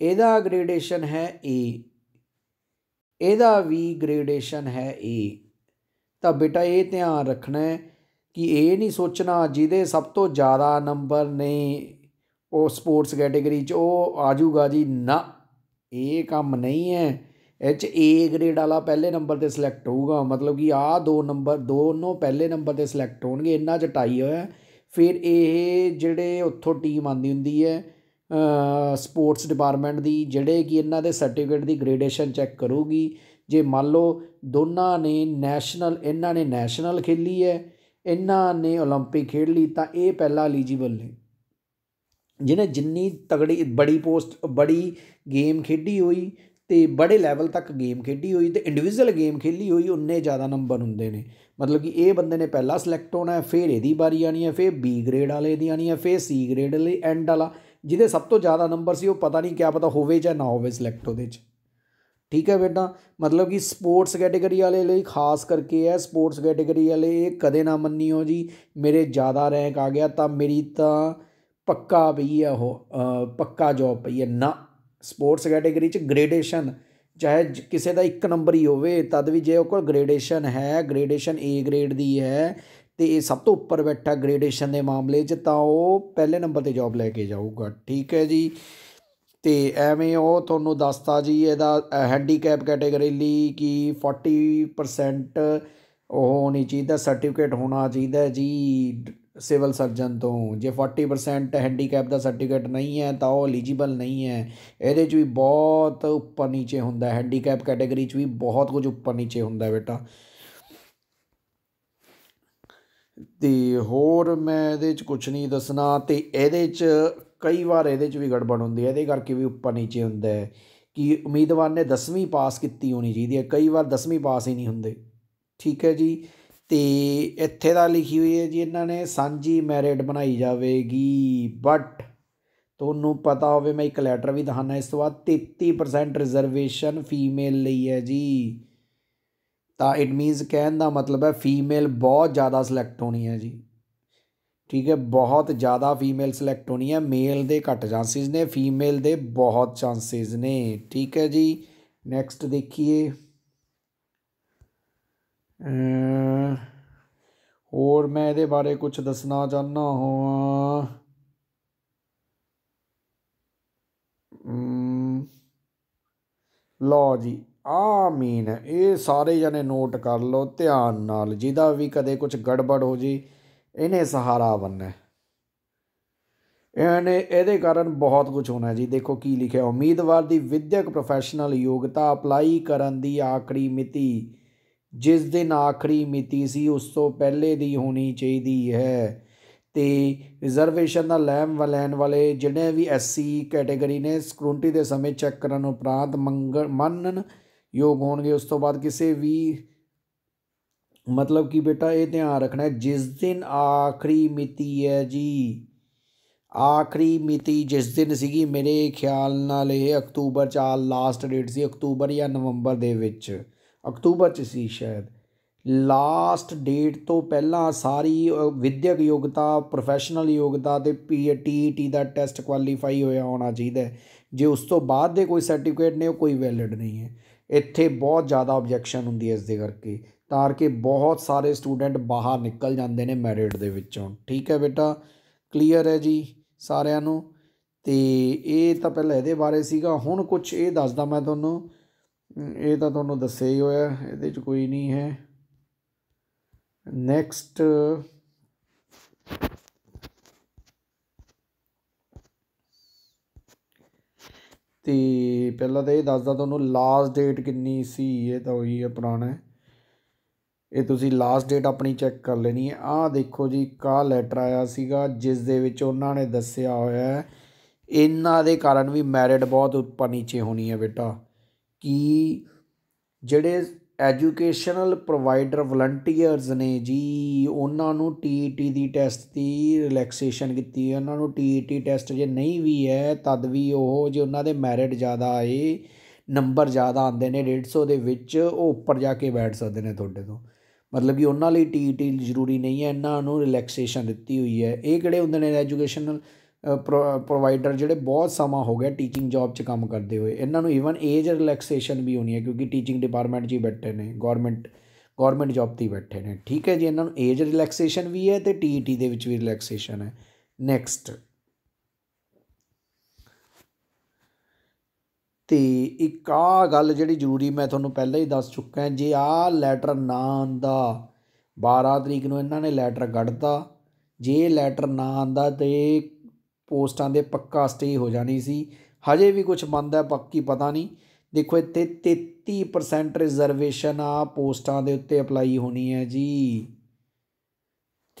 ਇਹਦਾ ਗ੍ਰੇਡੇਸ਼ਨ ਹੈ ਏ ਇਹਦਾ ਵੀ ਗ੍ਰੇਡੇਸ਼ਨ ਹੈ ਏ ਤਾਂ ਬੇਟਾ ਇਹ ਧਿਆਨ ਰੱਖਣਾ ਹੈ ਕਿ ਇਹ ਨਹੀਂ ਸੋਚਣਾ ਜਿਹਦੇ ਸਭ ਤੋਂ ਜ਼ਿਆਦਾ ਨੰਬਰ ਨੇ ਉਹ ਸਪੋਰਟਸ ਕੈਟਾਗਰੀ 'ਚ ਉਹ ਆ ਜਾਊਗਾ ਜੀ ਨਾ ਇਹ ਕੰਮ ਨਹੀਂ ਹੈ ਇਹ 'ਚ ਏ ਗ੍ਰੇਡ ਵਾਲਾ ਪਹਿਲੇ ਨੰਬਰ ਤੇ ਸਿਲੈਕਟ ਹੋਊਗਾ ਮਤਲਬ ਕਿ ਆ ਦੋ ਨੰਬਰ ਦੋਨੋਂ ਪਹਿਲੇ ਨੰਬਰ ਤੇ ਸਿਲੈਕਟ ਹੋਣਗੇ ਇੰਨਾ ਚ ਟਾਈ ਹੋਇਆ ਫਿਰ ਇਹ ਜਿਹੜੇ ਉੱਥੋਂ ਟੀਮ ਆਂਦੀ ਹੁੰਦੀ ਹੈ ਸਪੋਰਟਸ ਡਿਪਾਰਟਮੈਂਟ ਦੀ ਜਿਹੜੇ ਕਿ ਇਹਨਾਂ ਦੇ ਸਰਟੀਫਿਕੇਟ ਦੀ ਗ੍ਰੇਡੇਸ਼ਨ ਚੈੱਕ ਕਰੂਗੀ ਜੇ ਮੰਨ ਲਓ ਦੋਨਾਂ ਨੇ ਨੈਸ਼ਨਲ ਇਹਨਾਂ ਨੇ ਨੈਸ਼ਨਲ ਖੇਲੀ ਹੈ ਇਹਨਾਂ ਨੇ 올림픽 ਖੇਡ ਲਈ ਤਾਂ ਇਹ ਪਹਿਲਾ ਐਲੀਜੀਬਲ ਨੇ ਜਿਹਨੇ ਜਿੰਨੀ ਤਗੜੀ ਬੜੀ ਪੋਸਟ ਬੜੀ ਗੇਮ ਖੇਡੀ ਹੋਈ ਤੇ ਬੜੇ ਲੈਵਲ ਤੱਕ ਗੇਮ ਖੇਡੀ ਹੋਈ ਤੇ ਇੰਡੀਵਿਜੂਅਲ ਗੇਮ ਖੇਲੀ ਹੋਈ ਉਹਨੇ ਜ਼ਿਆਦਾ ਨੰਬਰ ਹੁੰਦੇ ਨੇ ਮਤਲਬ ਕਿ ਇਹ ਬੰਦੇ ਨੇ ਪਹਿਲਾ ਸਿਲੈਕਟ ਹੋਣਾ ਹੈ ਫਿਰ ਇਹਦੀ ਵਾਰੀ ਆਣੀ ਹੈ ਫਿਰ ਬੀ ਗ੍ਰੇਡ ਵਾਲੇ ਦੀ ਆਣੀ ਹੈ ਫਿਰ ਸੀ ਗ੍ਰੇਡ ਲਈ ਐਂਡ ਵਾਲਾ ਜਿਹਦੇ ਸਭ ਤੋਂ ਜ਼ਿਆਦਾ ਨੰਬਰ ਸੀ ਉਹ ਪਤਾ ਨਹੀਂ ਕਿਆ ਪਤਾ ਹੋਵੇ ਜਾਂ ਨਾ ਹੋਵੇ ਸਿਲੈਕਟ ਉਹਦੇ 'ਚ ਠੀਕ ਹੈ ਬੇਟਾ ਮਤਲਬ ਕਿ ਸਪੋਰਟਸ ਕੈਟੇਗਰੀ ਵਾਲੇ ਲਈ ਖਾਸ ਕਰਕੇ ਹੈ ਸਪੋਰਟਸ ਕੈਟੇਗਰੀ ਵਾਲੇ ਇਹ ਕਦੇ ਨਾ ਮੰਨਿਓ ਜੀ ਮੇਰੇ ਜ਼ਿਆਦਾ ਰੈਂਕ ਆ ਗਿਆ ਤਾਂ ਮੇਰੀ ਤਾਂ ਪੱਕਾ ਪਈ ਹੈ ਉਹ ਪੱਕਾ ਜੌਬ ਪਈ ਹੈ ਨਾ ਸਪੋਰਟਸ ਕੈਟਾਗਰੀ ਚ ਗ੍ਰੇਡੇਸ਼ਨ ਚਾਹੇ ਕਿਸੇ ਦਾ ਇੱਕ ਨੰਬਰ ਹੀ ਹੋਵੇ ਤਦ ਵੀ ਜੇ ਉਹ ਕੋਲ ਗ੍ਰੇਡੇਸ਼ਨ ਹੈ ਗ੍ਰੇਡੇਸ਼ਨ A ਗ੍ਰੇਡ ਦੀ ਹੈ ਤੇ ਇਹ ਸਭ ਤੋਂ ਉੱਪਰ ਬੈਠਾ ਗ੍ਰੇਡੇਸ਼ਨ ਦੇ ਮਾਮਲੇ 'ਚ ਤਾਂ ਉਹ ਪਹਿਲੇ ਨੰਬਰ ਤੇ ਜੌਬ ਲੈ ਕੇ ਜਾਊਗਾ ਠੀਕ ਹੈ ਜੀ ਤੇ ਐਵੇਂ ਉਹ ਤੁਹਾਨੂੰ ਦੱਸਤਾ ਜੀ ਇਹਦਾ ਹੈਂਡੀਕੈਪ ਕੈਟਾਗਰੀ ਲਈ ਕਿ 40% ਉਹ ਹੋਣੀ ਚਾਹੀਦਾ ਸਰਟੀਫਿਕੇਟ ਹੋਣਾ ਚਾਹੀਦਾ ਜੀ ਸਿਵਲ ਸਰਜਨ ਤੋਂ ਜੇ 40% ਹੈਂਡੀਕੈਪ ਦਾ ਸਰਟੀਫਿਕੇਟ ਨਹੀਂ ਹੈ ਤਾਂ ਉਹ ਐਲੀਜੀਬਲ ਨਹੀਂ ਹੈ ਇਹਦੇ 'ਚ ਵੀ ਬਹੁਤ ਉੱਪਰ ਨੀਚੇ ਹੁੰਦਾ ਹੈਂਡੀਕੈਪ ਕੈਟਾਗਰੀ 'ਚ ਵੀ ਬਹੁਤ ਕੁਝ ਉੱਪਰ ਨੀਚੇ ਹੁੰਦਾ ਬੇਟਾ ਤੇ ਹੋਰ ਮੈਂ ਇਹਦੇ 'ਚ ਕੁਝ ਨਹੀਂ ਦੱਸਣਾ ਤੇ ਇਹਦੇ 'ਚ ਕਈ ਵਾਰ ਇਹਦੇ 'ਚ ਵੀ ਗੜਬੜ ਹੁੰਦੀ ਹੈ ਇਹਦੇ ਕਰਕੇ ਵੀ ਉੱਪਰ ਨੀਚੇ ਹੁੰਦਾ ਹੈ ਕਿ ਉਮੀਦਵਾਰ ਨੇ 10ਵੀਂ ਪਾਸ ਕੀਤੀ ਹੋਣੀ ਚਾਹੀਦੀ ਹੈ ਕਈ ਵਾਰ 10ਵੀਂ ਪਾਸ ਹੀ ਨਹੀਂ ਹੁੰਦੇ ਠੀਕ ਹੈ ਜੀ ਤੇ ਇੱਥੇ ਦਾ ਲਿਖੀ ਹੋਈ ਹੈ ਜੀ ਇਹਨਾਂ ਨੇ ਸਾਂਝੀ ਮੈਰਿਟ ਬਣਾਈ ਜਾਵੇਗੀ ਬਟ ਤੁਹਾਨੂੰ ਪਤਾ ਹੋਵੇ ਮੈਂ ਇੱਕ ਲੈਟਰ ਵੀ ਦਿਖਾਣਾ ਇਸ ਤੋਂ ਬਾਅਦ 33% ਰਿਜ਼ਰਵੇਸ਼ਨ ਫੀਮੇਲ ਲਈ ਹੈ ਜੀ ਤਾਂ ਇਟ ਮੀਨਸ ਕਹਿਣ ਦਾ ਮਤਲਬ ਹੈ ਫੀਮੇਲ ਬਹੁਤ ਜ਼ਿਆਦਾ ਸਿਲੈਕਟ ਹੋਣੀ ਹੈ ਜੀ ਠੀਕ ਹੈ ਬਹੁਤ ਜ਼ਿਆਦਾ ਫੀਮੇਲ ਸਿਲੈਕਟ ਹੋਣੀ ਹੈ ਮੇਲ ਦੇ ਘੱਟ ਚਾਂਸਸ ਨੇ ਫੀਮੇਲ ਦੇ ਬਹੁਤ ਚਾਂਸਸ ਨੇ ਠੀਕ ਹੈ ਜੀ ਨੈਕਸਟ ਦੇਖੀਏ ਹੋਰ ਮੈਂ ਇਹਦੇ ਬਾਰੇ ਕੁਝ ਦੱਸਣਾ ਚਾਹਨਾ ਹਾਂ ਲਓ ਜੀ ਆਮੀਨ ਇਹ ਸਾਰੇ ਜਣੇ ਨੋਟ ਕਰ ਲਓ ਧਿਆਨ ਨਾਲ ਜਿਹਦਾ ਵੀ ਕਦੇ ਕੁਝ ਗੜਬੜ ਹੋ ਜੀ ਇਹਨੇ ਸਹਾਰਾ ਬੰਨਣਾ ਇਹਨੇ ਇਹਦੇ ਕਾਰਨ ਬਹੁਤ ਕੁਝ ਹੋਣਾ ਜੀ ਦੇਖੋ ਕੀ ਲਿਖਿਆ ਉਮੀਦਵਾਰ ਦੀ ਵਿਦਿਅਕ ਪ੍ਰੋਫੈਸ਼ਨਲ ਯੋਗਤਾ ਅਪਲਾਈ ਕਰਨ ਦੀ ਆਖਰੀ ਮਿਤੀ ਜਿਸ ਦਿਨ ਆਖਰੀ ਮਿਤੀ ਸੀ ਉਸ ਤੋਂ ਪਹਿਲੇ ਦੀ ਹੋਣੀ ਚਾਹੀਦੀ ਹੈ ਤੇ ਰਿਜ਼ਰਵੇਸ਼ਨ ਦਾ ਲੈਮ ਵਲੈਨ ਵਾਲੇ ਜਿਹੜੇ ਵੀ ਐਸਸੀ ਕੈਟਾਗਰੀ ਨੇ ਸਕਰੂਟਨੀ ਦੇ ਸਮੇਂ ਚੈੱਕ ਕਰਨ ਉਪਰੰਤ ਮੰਗਣ ਮੰਨਣ ਯੋਗ ਹੋਣਗੇ ਉਸ ਤੋਂ ਬਾਅਦ ਕਿਸੇ ਵੀ ਮਤਲਬ ਕਿ ਬੇਟਾ ਇਹ ਧਿਆਨ ਰੱਖਣਾ ਜਿਸ ਦਿਨ ਆਖਰੀ ਮਿਤੀ ਹੈ ਜੀ ਆਖਰੀ ਮਿਤੀ ਜਿਸ ਦਿਨ ਸੀਗੀ ਮੇਰੇ ਖਿਆਲ ਨਾਲ ਇਹ ਅਕਤੂਬਰ ਚ ਲਾਸਟ ਡੇਟ ਸੀ ਅਕਤੂਬਰ ਜਾਂ ਨਵੰਬਰ ਦੇ ਵਿੱਚ ਅਕਤੂਬਰ 'ਚ ਸੀ ਸ਼ਾਇਦ ਲਾਸਟ ਡੇਟ ਤੋਂ ਪਹਿਲਾਂ ਸਾਰੀ ਵਿਦਿਅਕ ਯੋਗਤਾ ਪ੍ਰੋਫੈਸ਼ਨਲ ਯੋਗਤਾ ਤੇ ਪੀਟੀਟੀ e, ਦਾ ਟੈਸਟ ਕੁਆਲੀਫਾਈ ਹੋਇਆ ਹੋਣਾ ਚਾਹੀਦਾ ਜੇ ਉਸ ਤੋਂ ਬਾਅਦ ਦੇ ਕੋਈ ਸਰਟੀਫਿਕੇਟ ਨੇ ਉਹ ਕੋਈ ਵੈਲਿਡ ਨਹੀਂ ਹੈ ਇੱਥੇ ਬਹੁਤ ਜ਼ਿਆਦਾ ਆਬਜੈਕਸ਼ਨ ਹੁੰਦੀ ਹੈ ਇਸ ਦੇ ਕਰਕੇ ਤਾਂ ਕਿ ਬਹੁਤ ਸਾਰੇ ਸਟੂਡੈਂਟ ਬਾਹਰ ਨਿਕਲ ਜਾਂਦੇ ਨੇ ਮੈਰਿਟ ਦੇ ਵਿੱਚੋਂ ਠੀਕ ਹੈ ਬੇਟਾ ਕਲੀਅਰ ਹੈ ਜੀ ਸਾਰਿਆਂ ਨੂੰ ਤੇ ਇਹ ਤਾਂ ਪਹਿਲਾਂ ਇਹਦੇ ਬਾਰੇ ਸੀਗਾ ਹੁਣ ਕੁਝ ਇਹ ਦੱਸਦਾ ਮੈਂ ਤੁਹਾਨੂੰ ਇਹ ਤਾਂ ਤੁਹਾਨੂੰ ਦੱਸਿਆ ਹੀ ਹੋਇਆ ਇਹਦੇ ਵਿੱਚ ਕੋਈ ਨਹੀਂ ਹੈ ਨੈਕਸਟ ਤੇ ਪਹਿਲਾਂ ਤਾਂ ਇਹ ਦੱਸਦਾ ਤੁਹਾਨੂੰ ਲਾਸਟ ਡੇਟ ਕਿੰਨੀ ਸੀ ਇਹ ਤਾਂ ਉਹੀ ਹੈ ਪੁਰਾਣਾ ਇਹ ਤੁਸੀਂ ਲਾਸਟ ਡੇਟ ਆਪਣੀ ਚੈੱਕ ਕਰ ਲੈਣੀ ਹੈ ਆਹ ਦੇਖੋ ਜੀ ਕਾ ਲੈਟਰ ਆਇਆ ਸੀਗਾ ਜਿਸ ਦੇ ਵਿੱਚ ਉਹਨਾਂ ਨੇ ਦੱਸਿਆ ਹੋਇਆ ਹੈ ਇਹਨਾਂ ਦੇ ਕਾਰਨ ਵੀ ਮੈਰਿਟ ਬਹੁਤ ਉੱਪਰ ਨੀਚੇ ਹੋਣੀ ਹੈ ਬੇਟਾ ਕਿ ਜਿਹੜੇ ਐਜੂਕੇਸ਼ਨਲ ਪ੍ਰੋਵਾਈਡਰ ਵਲੰਟੀਅਰਸ ਨੇ ਜੀ ਉਹਨਾਂ ਨੂੰ ਟੀਟੀ e ਦੀ ਟੈਸਟ ਦੀ ਰਿਲੈਕਸੇਸ਼ਨ ਕੀਤੀ ਹੈ ਉਹਨਾਂ ਨੂੰ ਟੀਟੀ ਟੈਸਟ e ਜੇ ਨਹੀਂ ਵੀ ਹੈ ਤਦ ਵੀ ਉਹ ਜੇ ਉਹਨਾਂ ਦੇ ਮੈਰਿਟ ਜ਼ਿਆਦਾ ਆਏ ਨੰਬਰ ਜ਼ਿਆਦਾ ਆਉਂਦੇ ਨੇ 150 ਦੇ ਵਿੱਚ ਉਹ ਉੱਪਰ ਜਾ ਕੇ ਬੈਠ ਸਕਦੇ ਨੇ ਤੁਹਾਡੇ ਤੋਂ ਮਤਲਬ ਕਿ ਉਹਨਾਂ ਲਈ ਟੀਟੀ e ਜ਼ਰੂਰੀ ਨਹੀਂ ਹੈ ਇਹਨਾਂ ਨੂੰ ਰਿਲੈਕਸੇਸ਼ਨ ਦਿੱਤੀ ਹੋਈ ਹੈ ਇਹ ਕਿਹੜੇ ਹੁੰਦੇ ਨੇ ਐਜੂਕੇਸ਼ਨਲ ਪ੍ਰੋਵਾਈਡਰ ਜਿਹੜੇ ਬਹੁਤ ਸਮਾਂ ਹੋ ਗਿਆ ਟੀਚਿੰਗ ਜੌਬ 'ਚ ਕੰਮ ਕਰਦੇ ਹੋਏ ਇਹਨਾਂ ਨੂੰ ਈਵਨ ਏਜ ਰਿਲੈਕਸੇਸ਼ਨ ਵੀ ਹੋਣੀ ਹੈ ਕਿਉਂਕਿ ਟੀਚਿੰਗ ਡਿਪਾਰਟਮੈਂਟ 'ਚ ਹੀ ਬੈਠੇ ਨੇ ਗਵਰਨਮੈਂਟ ਗਵਰਨਮੈਂਟ ਜੌਬ 'ਤੇ ਬੈਠੇ ਨੇ ਠੀਕ ਹੈ ਜੀ ਇਹਨਾਂ ਨੂੰ ਏਜ ਰਿਲੈਕਸੇਸ਼ਨ ਵੀ ਹੈ ਤੇ ਟੀਟੀ e ਦੇ ਵਿੱਚ ਵੀ ਰਿਲੈਕਸੇਸ਼ਨ ਹੈ ਨੈਕਸਟ ਤੇ ਇੱਕ ਆ ਗੱਲ ਜਿਹੜੀ ਜ਼ਰੂਰੀ ਮੈਂ ਤੁਹਾਨੂੰ ਪਹਿਲਾਂ ਹੀ ਦੱਸ ਚੁੱਕਾ ਹਾਂ ਜੇ ਆ ਲੈਟਰ ਨਾ ਆਂਦਾ 12 ਤਰੀਕ ਨੂੰ ਇਹਨਾਂ ਨੇ ਲੈਟਰ ਕੱਢਤਾ ਜੇ ਲੈਟਰ ਨਾ ਆਂਦਾ ਤੇ ਪੋਸਟਾਂ ਦੇ ਪੱਕਾ ਸਟੇ ਹੋ ਜਾਣੀ ਸੀ ਹਜੇ ਵੀ ਕੁਝ ਬੰਦ ਹੈ ਪੱਕੀ ਪਤਾ ਨਹੀਂ ਦੇਖੋ ਇੱਥੇ 33% ਰਿਜ਼ਰਵੇਸ਼ਨ ਆ ਪੋਸਟਾਂ ਦੇ ਉੱਤੇ ਅਪਲਾਈ ਹੋਣੀ ਹੈ ਜੀ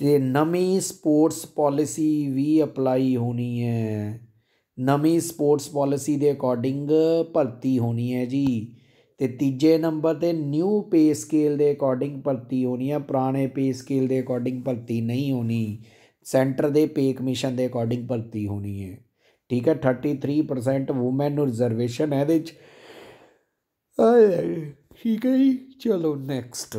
ਤੇ ਨਵੀਂ ਸਪੋਰਟਸ ਪਾਲਿਸੀ ਵੀ ਅਪਲਾਈ ਹੋਣੀ ਹੈ ਨਵੀਂ ਸਪੋਰਟਸ ਪਾਲਿਸੀ ਦੇ ਅਕੋਰਡਿੰਗ ਭਰਤੀ ਹੋਣੀ ਹੈ ਜੀ ਤੇ ਤੀਜੇ ਨੰਬਰ ਤੇ ਨਿਊ ਪੇ ਸਕੇਲ ਦੇ ਅਕੋਰਡਿੰਗ ਭਰਤੀ ਹੋਣੀ ਹੈ ਪੁਰਾਣੇ ਪੇ ਸਕੇਲ ਦੇ ਅਕੋਰਡਿੰਗ ਭਰਤੀ ਨਹੀਂ ਹੋਣੀ ਸੈਂਟਰ ਦੇ ਪੇ ਕਮਿਸ਼ਨ ਦੇ ਅਕੋਰਡਿੰਗ ਭਰਤੀ ਹੋਣੀ ਹੈ ਠੀਕ ਹੈ 33% ਔਮਨ ਨੂੰ ਰਿਜ਼ਰਵੇਸ਼ਨ ਹੈ ਇਹਦੇ ਵਿੱਚ ਠੀਕ ਹੈ ਜੀ ਚਲੋ ਨੈਕਸਟ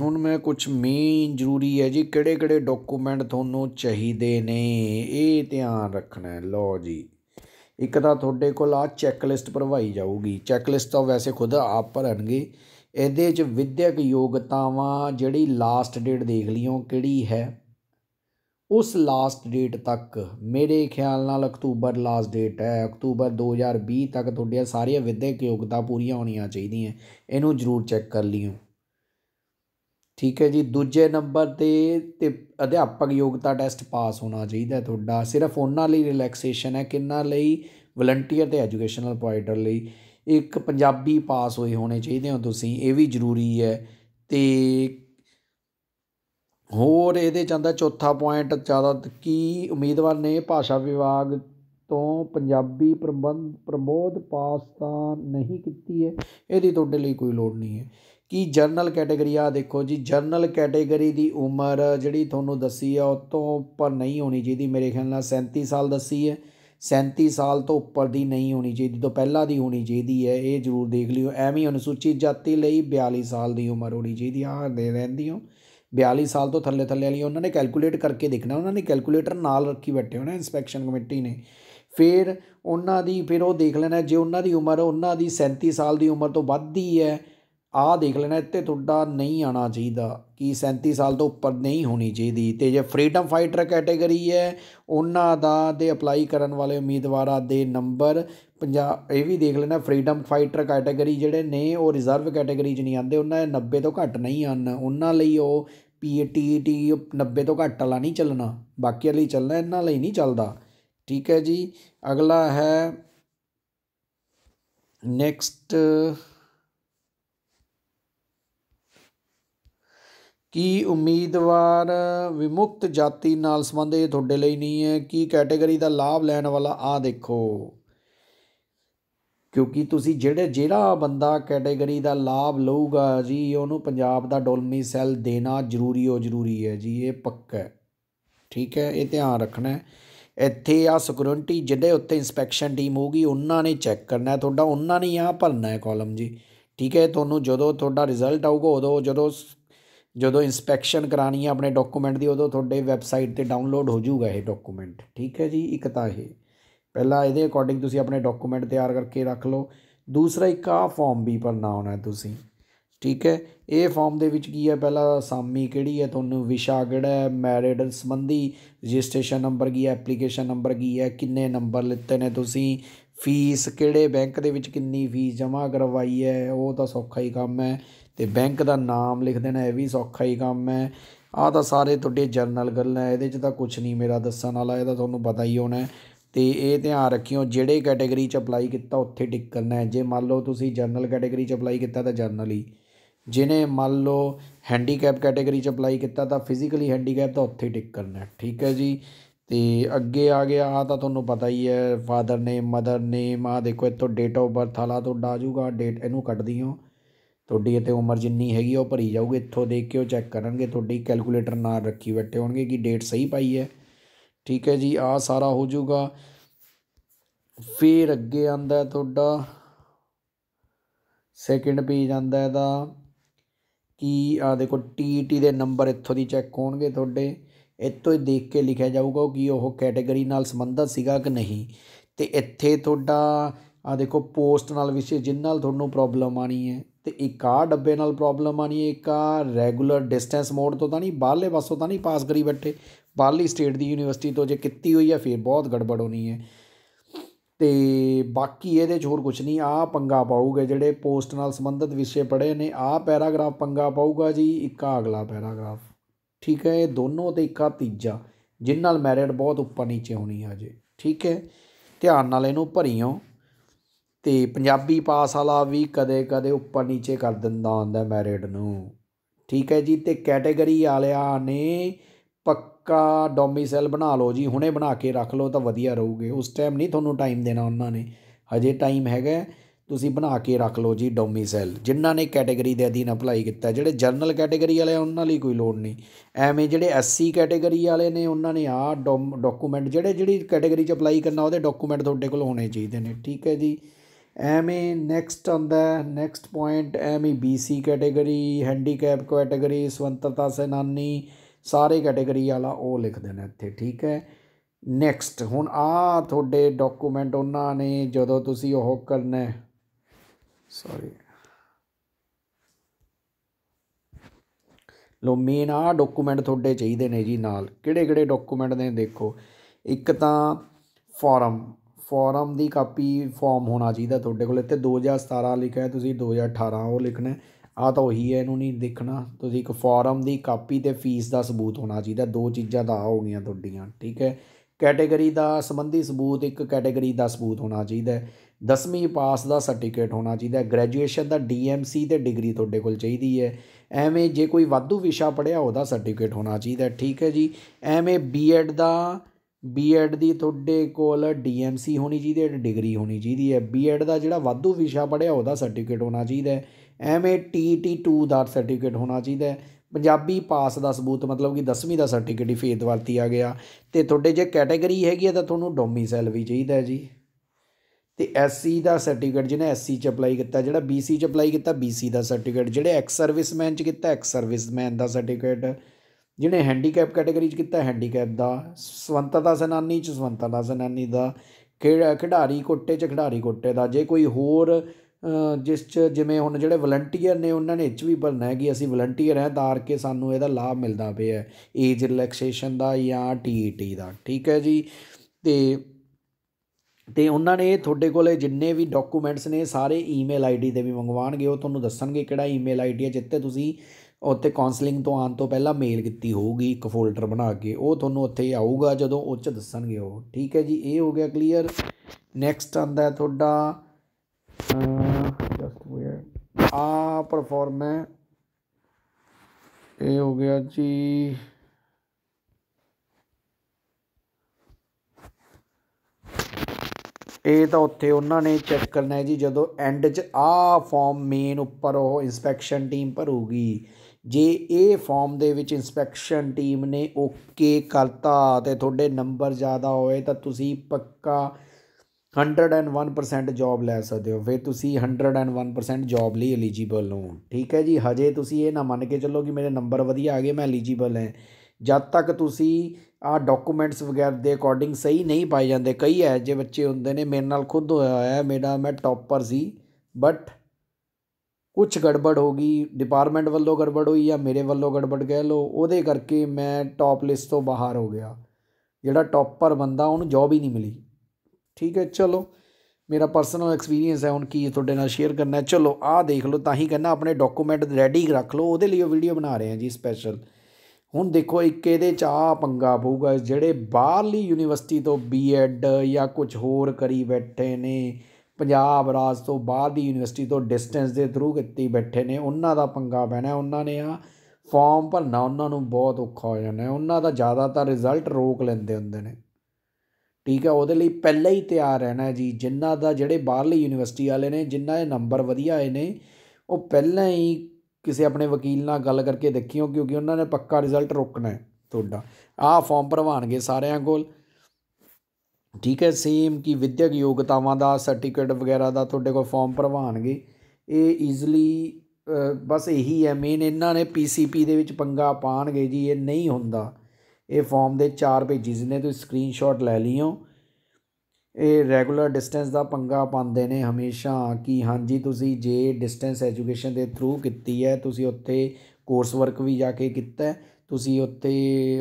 ਹੁਣ ਮੈਂ ਕੁਝ ਮੇਨ ਜ਼ਰੂਰੀ ਹੈ ਜੀ ਕਿਹੜੇ ਕਿਹੜੇ ਡਾਕੂਮੈਂਟ ਤੁਹਾਨੂੰ ਚਾਹੀਦੇ ਨੇ ਇਹ ਧਿਆਨ ਰੱਖਣਾ ਹੈ ਲਓ ਜੀ ਇੱਕ ਤਾਂ ਤੁਹਾਡੇ ਕੋਲ ਆ ਚੈੱਕ ਲਿਸਟ ਭਰਵਾਈ ਜਾਊਗੀ ਚੈੱਕ ਲਿਸਟ ਤਾਂ ਵੈਸੇ ਖੁਦ ਆਪ ਭਰਨਗੇ ਇਹਦੇ ਵਿੱਚ ਵਿਦਿਅਕ ਯੋਗਤਾਵਾਂ ਜਿਹੜੀ ਲਾਸਟ ਡੇਟ ਦੇਖ ਲਿਓ ਕਿਹੜੀ ਹੈ ਉਸ ਲਾਸਟ ਡੇਟ ਤੱਕ ਮੇਰੇ ਖਿਆਲ ਨਾਲ ਅਕਤੂਬਰ ਲਾਸਟ ਡੇਟ ਹੈ ਅਕਤੂਬਰ 2020 ਤੱਕ ਤੁਹਾਡੀਆਂ ਸਾਰੀਆਂ ਵਿਦਿਅਕ ਯੋਗਤਾ ਪੂਰੀਆਂ ਹੋਣੀਆਂ ਚਾਹੀਦੀਆਂ ਇਹਨੂੰ ਜ਼ਰੂਰ ਚੈੱਕ ਕਰ ਲਿਓ ਠੀਕ ਹੈ ਜੀ ਦੂਜੇ ਨੰਬਰ ਤੇ ਤੇ ਅਧਿਆਪਕ ਯੋਗਤਾ ਟੈਸਟ ਪਾਸ ਹੋਣਾ ਚਾਹੀਦਾ ਤੁਹਾਡਾ ਸਿਰਫ ਉਹਨਾਂ ਲਈ ਰਿਲੈਕਸੇਸ਼ਨ ਹੈ ਕਿੰਨਾ ਲਈ ਵਲੰਟੀਅਰ ਤੇ ਐਜੂਕੇਸ਼ਨਲ ਪ੍ਰੋਵਾਈਡਰ ਲਈ ਇੱਕ ਪੰਜਾਬੀ ਪਾਸ ਹੋਏ ਹੋਣੇ ਚਾਹੀਦੇ ਹੋ ਤੁਸੀਂ ਇਹ ਵੀ ਜ਼ਰੂਰੀ ਹੈ ਤੇ ਹੋਰ ਇਹਦੇ ਚਾਹੁੰਦਾ ਚੌਥਾ ਪੁਆਇੰਟ ਜ਼ਿਆਦਾ ਕੀ ਉਮੀਦਵਾਰ ਨੇ ਭਾਸ਼ਾ ਵਿਭਾਗ ਤੋਂ ਪੰਜਾਬੀ ਪ੍ਰਬੰਧ ਪ੍ਰਮੋਦ ਪਾਸ ਤਾਂ ਨਹੀਂ ਕੀਤੀ ਹੈ ਇਹਦੀ ਤੁਹਾਡੇ ਲਈ ਕੋਈ ਲੋੜ ਨਹੀਂ ਹੈ ਕੀ ਜਰਨਲ ਕੈਟੇਗਰੀ ਆ ਦੇਖੋ ਜੀ ਜਰਨਲ ਕੈਟੇਗਰੀ ਦੀ ਉਮਰ ਜਿਹੜੀ ਤੁਹਾਨੂੰ ਦੱਸੀ ਆ ਉਸ ਤੋਂ ਉੱਪਰ ਨਹੀਂ ਹੋਣੀ ਚਾਹੀਦੀ ਮੇਰੇ ਖਿਆਲ ਨਾਲ 37 ਸਾਲ ਦੱਸੀ ਹੈ 37 ਸਾਲ ਤੋਂ ਉੱਪਰ ਦੀ ਨਹੀਂ ਹੋਣੀ ਚਾਹੀਦੀ ਤੋਂ ਪਹਿਲਾਂ ਦੀ ਹੋਣੀ ਚਾਹੀਦੀ ਹੈ ਇਹ ਜ਼ਰੂਰ ਦੇਖ ਲਿਓ ਐਵੇਂ ਅਨੁਸੂਚਿਤ ਜਾਤੀ ਲਈ 42 ਸਾਲ ਦੀ ਉਮਰ ਹੋਣੀ ਚਾਹੀਦੀ ਆ ਦੇ ਰਹਿੰਦੀ ਹੋ 42 ਸਾਲ ਤੋਂ ਥੱਲੇ ਥੱਲੇ ਵਾਲੀ ਉਹਨਾਂ ਨੇ ਕੈਲਕੂਲੇਟ ਕਰਕੇ ਦੇਖਣਾ ਉਹਨਾਂ ਨੇ ਕੈਲਕੂਲੇਟਰ ਨਾਲ ਰੱਖੀ ਬੈਠੇ ਹੋਣਾ ਇਨਸਪੈਕਸ਼ਨ ਕਮੇਟੀ ਨੇ ਫਿਰ ਉਹਨਾਂ ਦੀ ਫਿਰ ਉਹ ਦੇਖ ਲੈਣਾ ਜੇ ਉਹਨਾਂ ਦੀ ਉਮਰ ਉਹਨਾਂ ਦੀ 37 ਸਾਲ ਦੀ ਉਮਰ ਤੋਂ ਵੱਧ ਦੀ ਹੈ ਆ ਦੇਖ ਲੈਣਾ ਇੱਥੇ ਤੁਹਾਡਾ ਨਹੀਂ ਆਣਾ ਚਾਹੀਦਾ ਕਿ 37 ਸਾਲ ਤੋਂ ਉੱਪਰ ਨਹੀਂ ਹੋਣੀ ਚਾਹੀਦੀ ਤੇ ਜੇ ਫਰੀडम ਫਾਈਟਰ ਕੈਟਾਗਰੀ ਹੈ ਉਹਨਾਂ ਦਾ ਦੇ ਅਪਲਾਈ ਕਰਨ ਵਾਲੇ ਉਮੀਦਵਾਰਾਂ ਦੇ ਨੰਬਰ ਪੰਜਾ ਇਹ ਵੀ ਦੇਖ ਲੈਣਾ ਫਰੀडम ਫਾਈਟਰ ਕੈਟਾਗਰੀ ਜਿਹੜੇ ਨੇ ਉਹ ਰਿਜ਼ਰਵ ਕੈਟਾਗਰੀ 'ਚ ਨਹੀਂ ਆਉਂਦੇ ਉਹਨਾਂ ਦੇ 90 ਤੋਂ ਘੱਟ ਨਹੀਂ ਹਨ ਉਹਨਾਂ ਲਈ ਉਹ ਪੀਏਟੀਟੀ 90 e ਤੋਂ ਘੱਟ ਵਾਲਾ ਨਹੀਂ ਚੱਲਣਾ ਬਾਕੀ ਲਈ ਚੱਲਣਾ ਇਹਨਾਂ ਲਈ ਨਹੀਂ ਚੱਲਦਾ ਠੀਕ ਹੈ ਜੀ ਅਗਲਾ ਹੈ ਨੈਕਸਟ ਕੀ ਉਮੀਦਵਾਰ ਵਿਮੁਕਤ ਜਾਤੀ ਨਾਲ ਸੰਬੰਧ ਇਹ ਤੁਹਾਡੇ ਲਈ ਨਹੀਂ ਹੈ ਕੀ ਕੈਟਾਗਰੀ ਦਾ ਲਾਭ ਲੈਣ ਵਾਲਾ ਆ ਦੇਖੋ ਕਿਉਂਕਿ ਤੁਸੀਂ ਜਿਹੜੇ ਜਿਹੜਾ ਬੰਦਾ ਕੈਟਾਗਰੀ ਦਾ ਲਾਭ ਲਊਗਾ ਜੀ ਉਹਨੂੰ ਪੰਜਾਬ ਦਾ ਡੋਲਮੀ ਸੈਲ ਦੇਣਾ ਜ਼ਰੂਰੀ ਹੋ ਜ਼ਰੂਰੀ ਹੈ ਜੀ ਇਹ ਪੱਕਾ ਹੈ ਠੀਕ ਹੈ ਇਹ ਧਿਆਨ ਰੱਖਣਾ ਹੈ ਇੱਥੇ ਆ ਸਿਕਿਉਰਿਟੀ ਜਿਹਦੇ ਉੱਤੇ ਇਨਸਪੈਕਸ਼ਨ ਟੀਮ ਹੋਊਗੀ ਉਹਨਾਂ ਨੇ ਚੈੱਕ ਕਰਨਾ ਹੈ ਤੁਹਾਡਾ ਉਹਨਾਂ ਨੇ ਆ ਭਰਨਾ ਹੈ ਕਾਲਮ ਜੀ ਠੀਕ ਹੈ ਤੁਹਾਨੂੰ ਜਦੋਂ ਤੁਹਾਡਾ ਰਿਜ਼ਲਟ ਆਊਗਾ ਉਦੋਂ ਜਦੋਂ ਜਦੋਂ ਇਨਸਪੈਕਸ਼ਨ ਕਰਾਣੀ ਹੈ ਆਪਣੇ ਡਾਕੂਮੈਂਟ ਦੀ ਉਦੋਂ ਤੁਹਾਡੇ ਵੈਬਸਾਈਟ ਤੇ ਡਾਊਨਲੋਡ ਹੋ ਜਾਊਗਾ ਇਹ ਡਾਕੂਮੈਂਟ ਠੀਕ ਹੈ ਜੀ ਇੱਕ ਤਾਂ ਇਹ ਪਹਿਲਾਂ ਇਹਦੇ ਅਕੋਰਡਿੰਗ ਤੁਸੀਂ ਆਪਣੇ ਡਾਕੂਮੈਂਟ ਤਿਆਰ ਕਰਕੇ ਰੱਖ ਲਓ ਦੂਸਰਾ ਇੱਕ ਆ ਫਾਰਮ ਵੀ ਭਰਨਾ ਹੋਣਾ ਤੁਸੀਂ ਠੀਕ ਹੈ ਇਹ ਫਾਰਮ ਦੇ ਵਿੱਚ ਕੀ ਹੈ ਪਹਿਲਾਂ ਸਾਮੀ ਕਿਹੜੀ ਹੈ ਤੁਹਾਨੂੰ ਵਿਸ਼ਾ ਕਿਹੜਾ ਹੈ ਮੈਰਿਡ ਸੰਬੰਧੀ ਰਜਿਸਟ੍ਰੇਸ਼ਨ ਨੰਬਰ ਕੀ ਹੈ ਐਪਲੀਕੇਸ਼ਨ ਨੰਬਰ ਕੀ ਹੈ ਕਿੰਨੇ ਨੰਬਰ ਲਿੱਤੇ ਨੇ ਤੁਸੀਂ ਫੀਸ ਕਿਹੜੇ ਬੈਂਕ ਦੇ ਵਿੱਚ ਕਿੰਨੀ ਫੀਸ ਜਮ੍ਹਾਂ ਕਰਵਾਈ ਹੈ ਉਹ ਤਾਂ ਸੌਖਾ ਹੀ ਕੰਮ ਹੈ ਤੇ ਬੈਂਕ ਦਾ ਨਾਮ ਲਿਖ ਦੇਣਾ ਇਹ ਵੀ ਸੌਖਾ ਹੀ ਕੰਮ ਹੈ ਆ ਤਾਂ ਸਾਰੇ ਤੁਹਾਡੇ ਜਰਨਲ ਗੱਲ ਹੈ ਇਹਦੇ 'ਚ ਤਾਂ ਕੁਝ ਨਹੀਂ ਮੇਰਾ ਦੱਸਣ ਵਾਲਾ ਇਹਦਾ ਤੁਹਾਨੂੰ ਪਤਾ ਹੀ ਹੋਣਾ ਤੇ ਇਹ ਧਿਆਨ ਰੱਖਿਓ ਜਿਹੜੇ ਕੈਟਾਗਰੀ 'ਚ ਅਪਲਾਈ ਕੀਤਾ ਉੱਥੇ ਟਿਕ ਕਰਨਾ ਹੈ ਜੇ ਮੰਨ ਲਓ ਤੁਸੀਂ ਜਰਨਲ ਕੈਟਾਗਰੀ 'ਚ ਅਪਲਾਈ ਕੀਤਾ ਤਾਂ ਜਰਨਲ ਹੀ ਜਿਨੇ ਮੰਨ ਲਓ ਹੈਂਡੀਕੈਪ ਕੈਟਾਗਰੀ 'ਚ ਅਪਲਾਈ ਕੀਤਾ ਤਾਂ ਫਿਜ਼ੀਕਲੀ ਹੈਂਡੀਕੈਪ ਤਾਂ ਉੱਥੇ ਟਿਕ ਕਰਨਾ ਹੈ ਠੀਕ ਹੈ ਜੀ ਤੇ ਅੱਗੇ ਆ ਗਿਆ ਆ ਤਾਂ ਤੁਹਾਨੂੰ ਪਤਾ ਹੀ ਹੈ ਫਾਦਰ ਨੇਮ ਮਦਰ ਨੇਮ ਆ ਦੇਖੋ ਇੱਥੋਂ ਡੇਟ ਆਫ ਬਰਥ ਆਲਾ ਤੁਹਾਡਾ ਆ ਜਾਊਗਾ ਡੇਟ ਇਹਨੂੰ ਕੱਟ ਦਿਓ ਤੁਹਾਡੀ ਇਹ ਤੇ ਉਮਰ ਜਿੰਨੀ ਹੈਗੀ ਉਹ ਭਰੀ ਜਾਊਗੀ ਇੱਥੋਂ ਦੇਖ ਕੇ ਉਹ ਚੈੱਕ ਕਰਨਗੇ ਤੁਹਾਡੀ ਕੈਲਕੂਲੇਟਰ ਨਾਲ ਰੱਖੀ ਬੈਠੇ ਹੋਣਗੇ ਕਿ ਡੇਟ ਸਹੀ ਪਾਈ ਹੈ ਠੀਕ ਹੈ ਜੀ ਆ ਸਾਰਾ ਹੋ ਜਾਊਗਾ ਫਿਰ ਅੱਗੇ ਆਂਦਾ ਤੁਹਾਡਾ ਸੈਕਿੰਡ ਪੇਜ ਆਂਦਾ ਇਹਦਾ ਕਿ ਆ ਦੇਖੋ ਟੀਟੀ e ਦੇ ਨੰਬਰ ਇੱਥੋਂ ਦੀ ਚੈੱਕ ਹੋਣਗੇ ਤੁਹਾਡੇ ਇੱਥੋਂ ਹੀ ਦੇਖ ਕੇ ਲਿਖਿਆ ਜਾਊਗਾ ਕਿ ਉਹ ਕੈਟਾਗਰੀ ਨਾਲ ਸੰਬੰਧਿਤ ਸੀਗਾ ਕਿ ਨਹੀਂ ਤੇ ਇੱਥੇ ਤੁਹਾਡਾ ਆ ਦੇਖੋ ਪੋਸਟ ਨਾਲ ਵਿਸ਼ੇ ਜਿੰਨਾਂ ਨਾਲ ਤੁਹਾਨੂੰ ਪ੍ਰੋਬਲਮ ਆਣੀ ਹੈ ਤੇ ਇੱਕ ਆ ਡੱਬੇ ਨਾਲ ਪ੍ਰੋਬਲਮ ਆਣੀ ਇੱਕ ਆ ਰੈਗੂਲਰ ਡਿਸਟੈਂਸ ਮੋਡ ਤੋਂ ਤਾਂ ਨਹੀਂ ਬਾਹਲੇ ਪਾਸੋਂ ਤਾਂ ਨਹੀਂ ਪਾਸ ਕਰੀ ਬੈਠੇ ਬਾਹਲੀ ਸਟੇਟ ਦੀ ਯੂਨੀਵਰਸਿਟੀ ਤੋਂ ਜੇ ਕੀਤੀ ਹੋਈ ਹੈ ਫਿਰ ਬਹੁਤ ਗੜਬੜ ਹੋਣੀ ਹੈ ਤੇ ਬਾਕੀ ਇਹਦੇ 'ਚ ਹੋਰ ਕੁਝ ਨਹੀਂ ਆ ਪੰਗਾ ਪਾਊਗਾ ਜਿਹੜੇ ਪੋਸਟ ਨਾਲ ਸੰਬੰਧਿਤ ਵਿਸ਼ੇ ਪੜ੍ਹੇ ਨੇ ਆ ਪੈਰਾਗ੍ਰਾਫ ਪੰਗਾ ਪਾਊਗਾ ਜੀ ਇੱਕ ਆ ਅਗਲਾ ਪੈਰਾਗ੍ਰਾਫ ਠੀਕ ਹੈ ਇਹ ਦੋਨੋਂ ਤੇ ਇੱਕ ਆ ਤੀਜਾ ਜਿਨ ਨਾਲ ਮੈਰਿਟ ਬਹੁਤ ਉੱਪਰ ਨੀਚੇ ਹੋਣੀ ਆ ਜੇ ਠੀਕ ਹੈ ਧਿਆਨ ਨਾਲ ਇਹਨੂੰ ਭਰੀਓ ਤੇ ਪੰਜਾਬੀ ਪਾਸ ਵਾਲਾ ਵੀ ਕਦੇ ਕਦੇ ਉੱਪਰ ਨੀਚੇ ਕਰ ਦਿੰਦਾ ਹੁੰਦਾ ਮੈਰਿਡ ਨੂੰ ਠੀਕ ਹੈ ਜੀ ਤੇ ਕੈਟਾਗਰੀ ਵਾਲਿਆਂ ਨੇ ਪੱਕਾ ਡੋਮਿਸਾਈਲ ਬਣਾ ਲਓ ਜੀ ਹੁਣੇ ਬਣਾ ਕੇ ਰੱਖ ਲਓ ਤਾਂ ਵਧੀਆ ਰਹੂਗੇ ਉਸ ਟਾਈਮ ਨਹੀਂ ਤੁਹਾਨੂੰ ਟਾਈਮ ਦੇਣਾ ਉਹਨਾਂ ਨੇ ਹਜੇ ਟਾਈਮ ਹੈਗਾ ਤੁਸੀਂ ਬਣਾ ਕੇ ਰੱਖ ਲਓ ਜੀ ਡੋਮਿਸਾਈਲ ਜਿਨ੍ਹਾਂ ਨੇ ਕੈਟਾਗਰੀ ਦੇ ਅਧੀਨ ਅਪਲਾਈ ਕੀਤਾ ਜਿਹੜੇ ਜਨਰਲ ਕੈਟਾਗਰੀ ਵਾਲੇ ਉਹਨਾਂ ਲਈ ਕੋਈ ਲੋੜ ਨਹੀਂ ਐਵੇਂ ਜਿਹੜੇ ਐਸਸੀ ਕੈਟਾਗਰੀ ਵਾਲੇ ਨੇ ਉਹਨਾਂ ਨੇ ਆ ਡਾਕੂਮੈਂਟ ਜਿਹੜੇ ਜਿਹੜੀ ਕੈਟਾਗਰੀ 'ਚ ਅਪਲਾਈ ਕਰਨਾ ਉਹਦੇ ਡਾਕੂਮੈਂਟ ਤੁਹਾਡੇ ਕੋਲ ਹੋਣੇ ਚਾਹੀਦੇ ਨੇ ਠੀਕ ਹੈ ਜੀ ਐਵੇਂ ਨੈਕਸਟ ਆਉਂਦਾ ਨੈਕਸਟ ਪੁਆਇੰਟ ਐਵੇਂ ਬੀਸੀ ਕੈਟਾਗਰੀ ਹੈਂਡੀਕੈਪ ਕੈਟਾਗਰੀ ਸੁਤੰਤਰਤਾ ਸੈਨਾਨੀ ਸਾਰੇ ਕੈਟਾਗਰੀ ਵਾਲਾ ਉਹ ਲਿਖ ਦੇਣਾ ਇੱਥੇ ਠੀਕ ਹੈ ਨੈਕਸਟ ਹੁਣ ਆ ਤੁਹਾਡੇ ਡਾਕੂਮੈਂਟ ਉਹਨਾਂ ਨੇ ਜਦੋਂ ਤੁਸੀਂ ਉਹ ਕਰਨਾ ਸੌਰੀ ਲੋ ਮੇਨ ਆ ਡਾਕੂਮੈਂਟ ਤੁਹਾਡੇ ਚਾਹੀਦੇ ਨੇ ਜੀ ਨਾਲ ਕਿਹੜੇ ਕਿਹੜੇ ਡਾਕੂਮੈਂਟ ਨੇ ਦੇਖੋ ਇੱਕ ਤਾਂ ਫਾਰਮ ਫਾਰਮ ਦੀ ਕਾਪੀ ਫਾਰਮ ਹੋਣਾ ਚਾਹੀਦਾ ਤੁਹਾਡੇ ਕੋਲ ਇੱਥੇ 2017 ਲਿਖਿਆ ਤੁਸੀਂ 2018 ਉਹ ਲਿਖਣਾ ਆ ਤਾਂ ਉਹੀ ਹੈ ਇਹਨੂੰ ਨਹੀਂ ਦੇਖਣਾ ਤੁਸੀਂ ਇੱਕ ਫਾਰਮ ਦੀ ਕਾਪੀ ਤੇ ਫੀਸ ਦਾ ਸਬੂਤ ਹੋਣਾ ਚਾਹੀਦਾ ਦੋ ਚੀਜ਼ਾਂ ਤਾਂ ਹੋ ਗਈਆਂ ਤੁਹਾਡੀਆਂ ਠੀਕ ਹੈ ਕੈਟਾਗਰੀ ਦਾ ਸੰਬੰਧੀ ਸਬੂਤ ਇੱਕ ਕੈਟਾਗਰੀ ਦਾ ਸਬੂਤ ਹੋਣਾ ਚਾਹੀਦਾ ਦਸਵੀਂ 10ਵੀਂ ਪਾਸ ਦਾ ਸਰਟੀਫਿਕੇਟ ਹੋਣਾ ਚਾਹੀਦਾ ਗ੍ਰੈਜੂਏਸ਼ਨ ਦਾ ਡੀਐਮਸੀ ਤੇ ਡਿਗਰੀ ਤੁਹਾਡੇ ਕੋਲ ਚਾਹੀਦੀ ਹੈ ਐਵੇਂ ਜੇ ਕੋਈ ਵਾਧੂ ਵਿਸ਼ਾ ਪੜਿਆ ਉਹਦਾ ਸਰਟੀਫਿਕੇਟ ਹੋਣਾ ਚਾਹੀਦਾ ਠੀਕ ਹੈ ਜੀ ਐਵੇਂ ਬੀਐਡ ਦਾ ਬੀਐਡ ਦੀ ਤੁਹਾਡੇ ਕੋਲ ਡੀਐਮਸੀ ਹੋਣੀ ਚਾਹੀਦੀ ਹੈ ਡਿਗਰੀ ਹੋਣੀ ਚਾਹੀਦੀ ਹੈ ਬੀਐਡ ਦਾ ਜਿਹੜਾ ਵਾਧੂ ਵਿਸ਼ਾ ਪੜਿਆ ਉਹਦਾ ਸਰਟੀਫਿਕੇਟ ਹੋਣਾ ਚਾਹੀਦਾ ਹੈ ਐਮਏ ਟੀਟੀ 2 ਦਾ ਸਰਟੀਫਿਕੇਟ ਹੋਣਾ ਚਾਹੀਦਾ ਹੈ ਪੰਜਾਬੀ ਪਾਸ ਦਾ ਸਬੂਤ ਮਤਲਬ ਕਿ 10ਵੀਂ ਦਾ ਸਰਟੀਫਿਕੇਟ ਹੀ ਫੇਦਵਾਲਤੀ ਆ ਗਿਆ ਤੇ ਤੁਹਾਡੇ ਜੇ ਕੈਟਾਗਰੀ ਹੈਗੀ ਹੈ ਤਾਂ ਤੁਹਾਨੂੰ ਡੋਮਿਸਾਈਲ ਵੀ ਚਾਹੀਦਾ ਜੀ ਤੇ ਐਸਸੀ ਦਾ ਸਰਟੀਫਿਕੇਟ ਜਿਹਨੇ ਐਸਸੀ ਚ ਅਪਲਾਈ ਕੀਤਾ ਜਿਹੜਾ ਬੀਸੀ ਚ ਅਪਲਾਈ ਕੀਤਾ ਬੀਸੀ ਦਾ ਸਰਟੀਫਿਕੇਟ ਜਿਹੜੇ ਐਕਸ ਸਰਵਿਸਮੈਨ ਚ ਕੀਤਾ ਐਕਸ ਸਰਵਿਸਮੈਨ ਦਾ ਸਰਟੀਫਿਕੇਟ ਜਿਹਨੇ ਹੈਂਡੀਕੈਪ ਕੈਟਾਗਰੀ 'ਚ ਕੀਤਾ ਹੈਂਡੀਕੈਪ ਦਾ ਸਵੰਤਤਾ ਦਾ ਸਨਾਨੀ 'ਚ ਸਵੰਤਤਾ ਦਾ ਸਨਾਨੀ ਦਾ ਕਿਹੜਾ ਖਿਡਾਰੀ ਕੋਟੇ 'ਚ ਖਿਡਾਰੀ ਕੋਟੇ ਦਾ ਜੇ ਕੋਈ ਹੋਰ ਜਿਸ 'ਚ ਜਿਵੇਂ ਹੁਣ ਜਿਹੜੇ ਵਲੰਟੀਅਰ ਨੇ ਉਹਨਾਂ ਨੇ 'ਚ ਵੀ ਭਰਨਾ ਹੈ ਕਿ ਅਸੀਂ ਵਲੰਟੀਅਰ ਹੈ ਤਾਂ ਕਰਕੇ ਸਾਨੂੰ ਇਹਦਾ ਲਾਭ ਮਿਲਦਾ ਪਿਆ ਏਜ ਰਿਲੈਕਸੇਸ਼ਨ ਦਾ ਜਾਂ ਟੀਟੀ e ਦਾ ਠੀਕ ਹੈ ਜੀ ਤੇ ਤੇ ਉਹਨਾਂ ਨੇ ਤੁਹਾਡੇ ਕੋਲੇ ਜਿੰਨੇ ਵੀ ਡਾਕੂਮੈਂਟਸ ਨੇ ਸਾਰੇ ਈਮੇਲ ਆਈਡੀ ਤੇ ਵੀ ਮੰਗਵਾਣਗੇ ਉਹ ਤੁਹਾਨੂੰ ਦੱਸਣਗੇ ਕਿਹੜਾ ਈਮੇਲ ਆਈਡੀ ਹੈ ਜਿੱਤੇ ਤੁਸੀਂ ਉੱਥੇ ਕਾਉਂਸਲਿੰਗ ਤੋਂ ਆਉਣ ਤੋਂ ਪਹਿਲਾਂ ਮੇਲ ਕੀਤੀ ਹੋਊਗੀ ਇੱਕ ਫੋਲਡਰ ਬਣਾ ਕੇ ਉਹ ਤੁਹਾਨੂੰ ਉੱਥੇ ਆਊਗਾ ਜਦੋਂ ਉੱਚ ਦੱਸਣਗੇ ਉਹ ਠੀਕ ਹੈ ਜੀ ਇਹ ਹੋ ਗਿਆ ਕਲੀਅਰ ਨੈਕਸਟ ਆਂਦਾ ਤੁਹਾਡਾ ਜਸਟ ਵੇਅਰ ਆ ਪਰਫਾਰਮ ਹੈ ਇਹ ਹੋ ਗਿਆ ਜੀ ਇਹ ਤਾਂ ਉੱਥੇ ਉਹਨਾਂ ਨੇ ਚੈੱਕ ਕਰਨਾ ਹੈ ਜੀ ਜਦੋਂ ਐਂਡ 'ਚ ਆ ਫਾਰਮ ਮੇਨ ਉੱਪਰ ਉਹ ਇਨਸਪੈਕਸ਼ਨ ਟੀਮ ਭਰੂਗੀ ਜੇ ਇਹ ਫਾਰਮ ਦੇ ਵਿੱਚ ਇਨਸਪੈਕਸ਼ਨ ਟੀਮ ਨੇ ਓਕੇ ਕਰਤਾ ਤੇ ਤੁਹਾਡੇ ਨੰਬਰ ਜ਼ਿਆਦਾ ਹੋਏ ਤਾਂ ਤੁਸੀਂ ਪੱਕਾ 101% ਜੌਬ ਲੈ ਸਕਦੇ ਹੋ ਫਿਰ ਤੁਸੀਂ 101% ਜੌਬ ਲਈ ਐਲੀਜੀਬਲ ਹੋ ਠੀਕ ਹੈ ਜੀ ਹਜੇ ਤੁਸੀਂ ਇਹ ਨਾ ਮੰਨ ਕੇ ਚੱਲੋ ਕਿ ਮੇਰੇ ਨੰਬਰ ਵਧੀਆ ਆ ਗਏ ਮੈਂ ਐਲੀਜੀਬਲ ਹਾਂ ਜਦ ਤੱਕ ਤੁਸੀਂ ਆ ਡਾਕੂਮੈਂਟਸ ਵਗੈਰਾ ਦੇ ਅਕੋਰਡਿੰਗ ਸਹੀ ਨਹੀਂ ਪਾਏ ਜਾਂਦੇ ਕਈ ਐ ਜੇ ਬੱਚੇ ਹੁੰਦੇ ਨੇ ਮੇਰੇ ਨਾਲ ਖੁਦ ਹੋਇਆ ਹੋਇਆ ਮੇਰਾ ਮੈਂ ਟੌਪਰ ਸੀ ਬਟ ਉੱਚ ਗੜਬੜ ਹੋ ਗਈ ਡਿਪਾਰਟਮੈਂਟ ਵੱਲੋਂ ਗੜਬੜ ਹੋਈ ਜਾਂ ਮੇਰੇ ਵੱਲੋਂ ਗੜਬੜ ਗਏ ਲੋ ਉਹਦੇ ਕਰਕੇ ਮੈਂ ਟੌਪ ਲਿਸਟ ਤੋਂ ਬਾਹਰ ਹੋ ਗਿਆ ਜਿਹੜਾ ਟੌਪਰ ਬੰਦਾ ਉਹਨੂੰ ਜੌਬ ਹੀ ਨਹੀਂ ਮਿਲੀ ਠੀਕ ਹੈ ਚਲੋ ਮੇਰਾ ਪਰਸਨਲ ਐਕਸਪੀਰੀਅੰਸ ਹੈ ਹੁਣ ਕੀ ਤੁਹਾਡੇ ਨਾਲ ਸ਼ੇਅਰ ਕਰਨਾ ਚਲੋ ਆਹ ਦੇਖ ਲਓ ਤਾਂ ਹੀ ਕਹਿੰਦਾ ਆਪਣੇ ਡਾਕੂਮੈਂਟ ਰੈਡੀ ਰੱਖ ਲਓ ਉਹਦੇ ਲਈ ਉਹ ਵੀਡੀਓ ਬਣਾ ਰਹੇ ਹਾਂ ਜੀ ਸਪੈਸ਼ਲ ਹੁਣ ਦੇਖੋ ਇੱਕ ਇਹਦੇ ਚ ਆ ਪੰਗਾ ਪਊਗਾ ਜਿਹੜੇ ਬਾਹਰਲੀ ਯੂਨੀਵਰਸਿਟੀ ਤੋਂ ਬੀਐਡ ਜਾਂ ਕੁਝ ਹੋਰ ਕਰੀ ਬੈਠੇ ਨੇ ਪੰਜਾਬ ਰਾਜ ਤੋਂ ਬਾਹਰ ਦੀ ਯੂਨੀਵਰਸਿਟੀ ਤੋਂ ਡਿਸਟੈਂਸ ਦੇ ਥਰੂ ਕੀਤੀ ਬੈਠੇ ਨੇ ਉਹਨਾਂ ਦਾ ਪੰਗਾ ਪੈਣਾ ਉਹਨਾਂ ਨੇ ਆ ਫਾਰਮ ਭਰਨਾ ਉਹਨਾਂ ਨੂੰ ਬਹੁਤ ਔਖਾ ਹੋ ਜਾਣਾ ਉਹਨਾਂ ਦਾ ਜ਼ਿਆਦਾਤਰ ਰਿਜ਼ਲਟ ਰੋਕ ਲੈਂਦੇ ਹੁੰਦੇ ਨੇ ਠੀਕ ਹੈ ਉਹਦੇ ਲਈ ਪਹਿਲਾਂ ਹੀ ਤਿਆਰ ਰਹਿਣਾ ਜੀ ਜਿਨ੍ਹਾਂ ਦਾ ਜਿਹੜੇ ਬਾਹਰਲੀ ਯੂਨੀਵਰਸਿਟੀ ਵਾਲੇ ਨੇ ਜਿਨ੍ਹਾਂ ਦੇ ਨੰਬਰ ਵਧੀਆ ਆਏ ਨੇ ਉਹ ਪਹਿਲਾਂ ਹੀ ਕਿਸੇ ਆਪਣੇ ਵਕੀਲ ਨਾਲ ਗੱਲ ਕਰਕੇ ਦੇਖਿਓ ਕਿਉਂਕਿ ਉਹਨਾਂ ਨੇ ਪੱਕਾ ਰਿਜ਼ਲਟ ਰੋਕਣਾ ਹੈ ਤੁਹਾਡਾ ਆਹ ਫਾਰਮ ਭਰਵਾਣਗੇ ਸਾਰਿਆਂ ਕੋਲ ਠੀਕ ਹੈ ਸੇਮ ਕੀ ਵਿਦਿਅਕ ਯੋਗਤਾਵਾਂ ਦਾ ਸਰਟੀਫਿਕੇਟ ਵਗੈਰਾ ਦਾ ਤੁਹਾਡੇ ਕੋਲ ਫਾਰਮ ਭਰਵਾਣਗੇ ਇਹ ਈਜ਼ਲੀ ਬਸ ਇਹੀ ਹੈ ਮੇਨ ਇਹਨਾਂ ਨੇ ਪੀਸੀਪੀ ਦੇ ਵਿੱਚ ਪੰਗਾ ਪਾਣਗੇ ਜੀ ਇਹ ਨਹੀਂ ਹੁੰਦਾ ਇਹ ਫਾਰਮ ਦੇ ਚਾਰ ਪੇਜਿਸ ਨੇ ਤੁਸੀਂ ਸਕਰੀਨਸ਼ਾਟ ਲੈ ਲਿਓ ਇਹ ਰੈਗੂਲਰ ਡਿਸਟੈਂਸ ਦਾ ਪੰਗਾ ਪਾਉਂਦੇ ਨੇ ਹਮੇਸ਼ਾ ਕਿ ਹਾਂਜੀ ਤੁਸੀਂ ਜੇ ਡਿਸਟੈਂਸ ਐਜੂਕੇਸ਼ਨ ਦੇ ਥਰੂ ਕੀਤੀ ਹੈ ਤੁਸੀਂ ਉੱਥੇ ਕੋਰਸ ਵਰਕ ਵੀ ਜਾ ਕੇ ਕੀਤਾ ਤੁਸੀਂ ਉੱਥੇ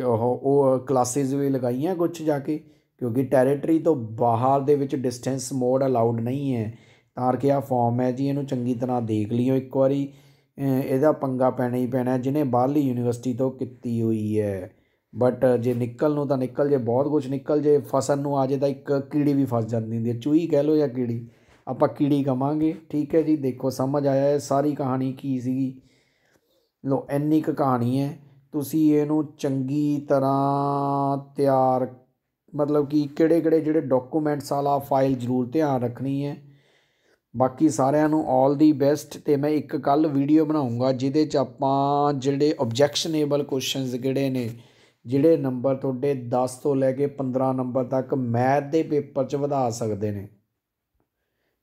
ਉਹ ਕਲਾਸਿਸ ਵੀ ਲਗਾਈਆਂ ਕੁਝ ਜਾ ਕੇ ਕਿਉਂਕਿ ਟੈਰੀਟਰੀ ਤੋਂ ਬਾਹਰ ਦੇ ਵਿੱਚ ਡਿਸਟੈਂਸ ਮੋਡ ਅਲਾਉਡ ਨਹੀਂ ਹੈ ਤਾਂ ਕਿ ਆ ਫਾਰਮ ਹੈ ਜੀ ਇਹਨੂੰ ਚੰਗੀ ਤਰ੍ਹਾਂ ਦੇਖ ਲਿਓ ਇੱਕ ਵਾਰੀ ਇਹਦਾ ਪੰਗਾ ਪੈਣਾ ਹੀ ਪੈਣਾ ਜਿਹਨੇ ਬਾਹਰਲੀ ਯੂਨੀਵਰਸਿਟੀ ਤੋਂ ਕੀਤੀ ਹੋਈ ਹੈ ਬਟ ਜੇ ਨਿਕਲ ਨੂੰ ਤਾਂ ਨਿਕਲ ਜੇ ਬਹੁਤ ਕੁਝ ਨਿਕਲ ਜੇ ਫਸਣ ਨੂੰ ਆ ਜੇ ਤਾਂ ਇੱਕ ਕੀੜੀ ਵੀ ਫਸ ਜਾਂਦੀ ਹੁੰਦੀ ਹੈ ਚੂਹੀ ਕਹਿ ਲੋ ਜਾਂ ਕੀੜੀ ਆਪਾਂ ਕੀੜੀ ਕਵਾਂਗੇ ਠੀਕ ਹੈ ਜੀ ਦੇਖੋ ਸਮਝ ਆਇਆ ਹੈ ਸਾਰੀ ਕਹਾਣੀ ਕੀ ਸੀਗੀ ਲੋ ਇੰਨੀ ਕਹਾਣੀ ਹੈ ਤੁਸੀਂ ਇਹਨੂੰ ਚੰਗੀ ਤਰ੍ਹਾਂ ਤਿਆਰ ਮਤਲਬ ਕਿ ਕਿਹੜੇ ਕਿਹੜੇ ਜਿਹੜੇ ਡਾਕੂਮੈਂਟਸ ਵਾਲਾ ਫਾਈਲ ਜ਼ਰੂਰ ਧਿਆਨ ਰੱਖਣੀ ਹੈ ਬਾਕੀ ਸਾਰਿਆਂ ਨੂੰ 올 ਦੀ ਬੈਸਟ ਤੇ ਮੈਂ ਇੱਕ ਕੱਲ ਵੀਡੀਓ ਬਣਾਉਂਗਾ ਜਿਹਦੇ 'ਚ ਆਪਾਂ ਜਿਹੜੇ ਆਬਜੈਕਸ਼ਨੇਬਲ ਕੁਐਸਚਨਸ ਜਿਹੜੇ ਨੇ ਜਿਹੜੇ ਨੰਬਰ ਤੁਹਾਡੇ 10 ਤੋਂ ਲੈ ਕੇ 15 ਨੰਬਰ ਤੱਕ ਮੈਥ ਦੇ ਪੇਪਰ 'ਚ ਵਧਾ ਸਕਦੇ ਨੇ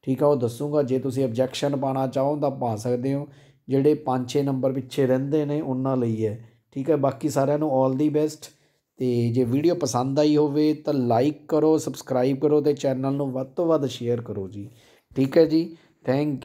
ਠੀਕ ਆ ਉਹ ਦੱਸੂਗਾ ਜੇ ਤੁਸੀਂ ਆਬਜੈਕਸ਼ਨ ਪਾਣਾ ਚਾਹੋ ਤਾਂ ਪਾ ਸਕਦੇ ਹੋ ਜਿਹੜੇ 5-6 ਨੰਬਰ ਪਿੱਛੇ ਰਹਿੰਦੇ ਨੇ ਉਹਨਾਂ ਲਈ ਹੈ ਠੀਕ ਹੈ ਬਾਕੀ ਸਾਰਿਆਂ ਨੂੰ 올 ਦੀ ਬੈਸਟ ਤੇ ਜੇ ਵੀਡੀਓ ਪਸੰਦ ਆਈ ਹੋਵੇ ਤਾਂ ਲਾਈਕ ਕਰੋ ਸਬਸਕ੍ਰਾਈਬ ਕਰੋ ਤੇ ਚੈਨਲ ਨੂੰ ਵੱਧ ਤੋਂ ਵੱਧ ਸ਼ੇਅਰ ਕਰੋ ਜੀ ਠੀਕ ਹੈ ਜੀ ਥੈਂਕ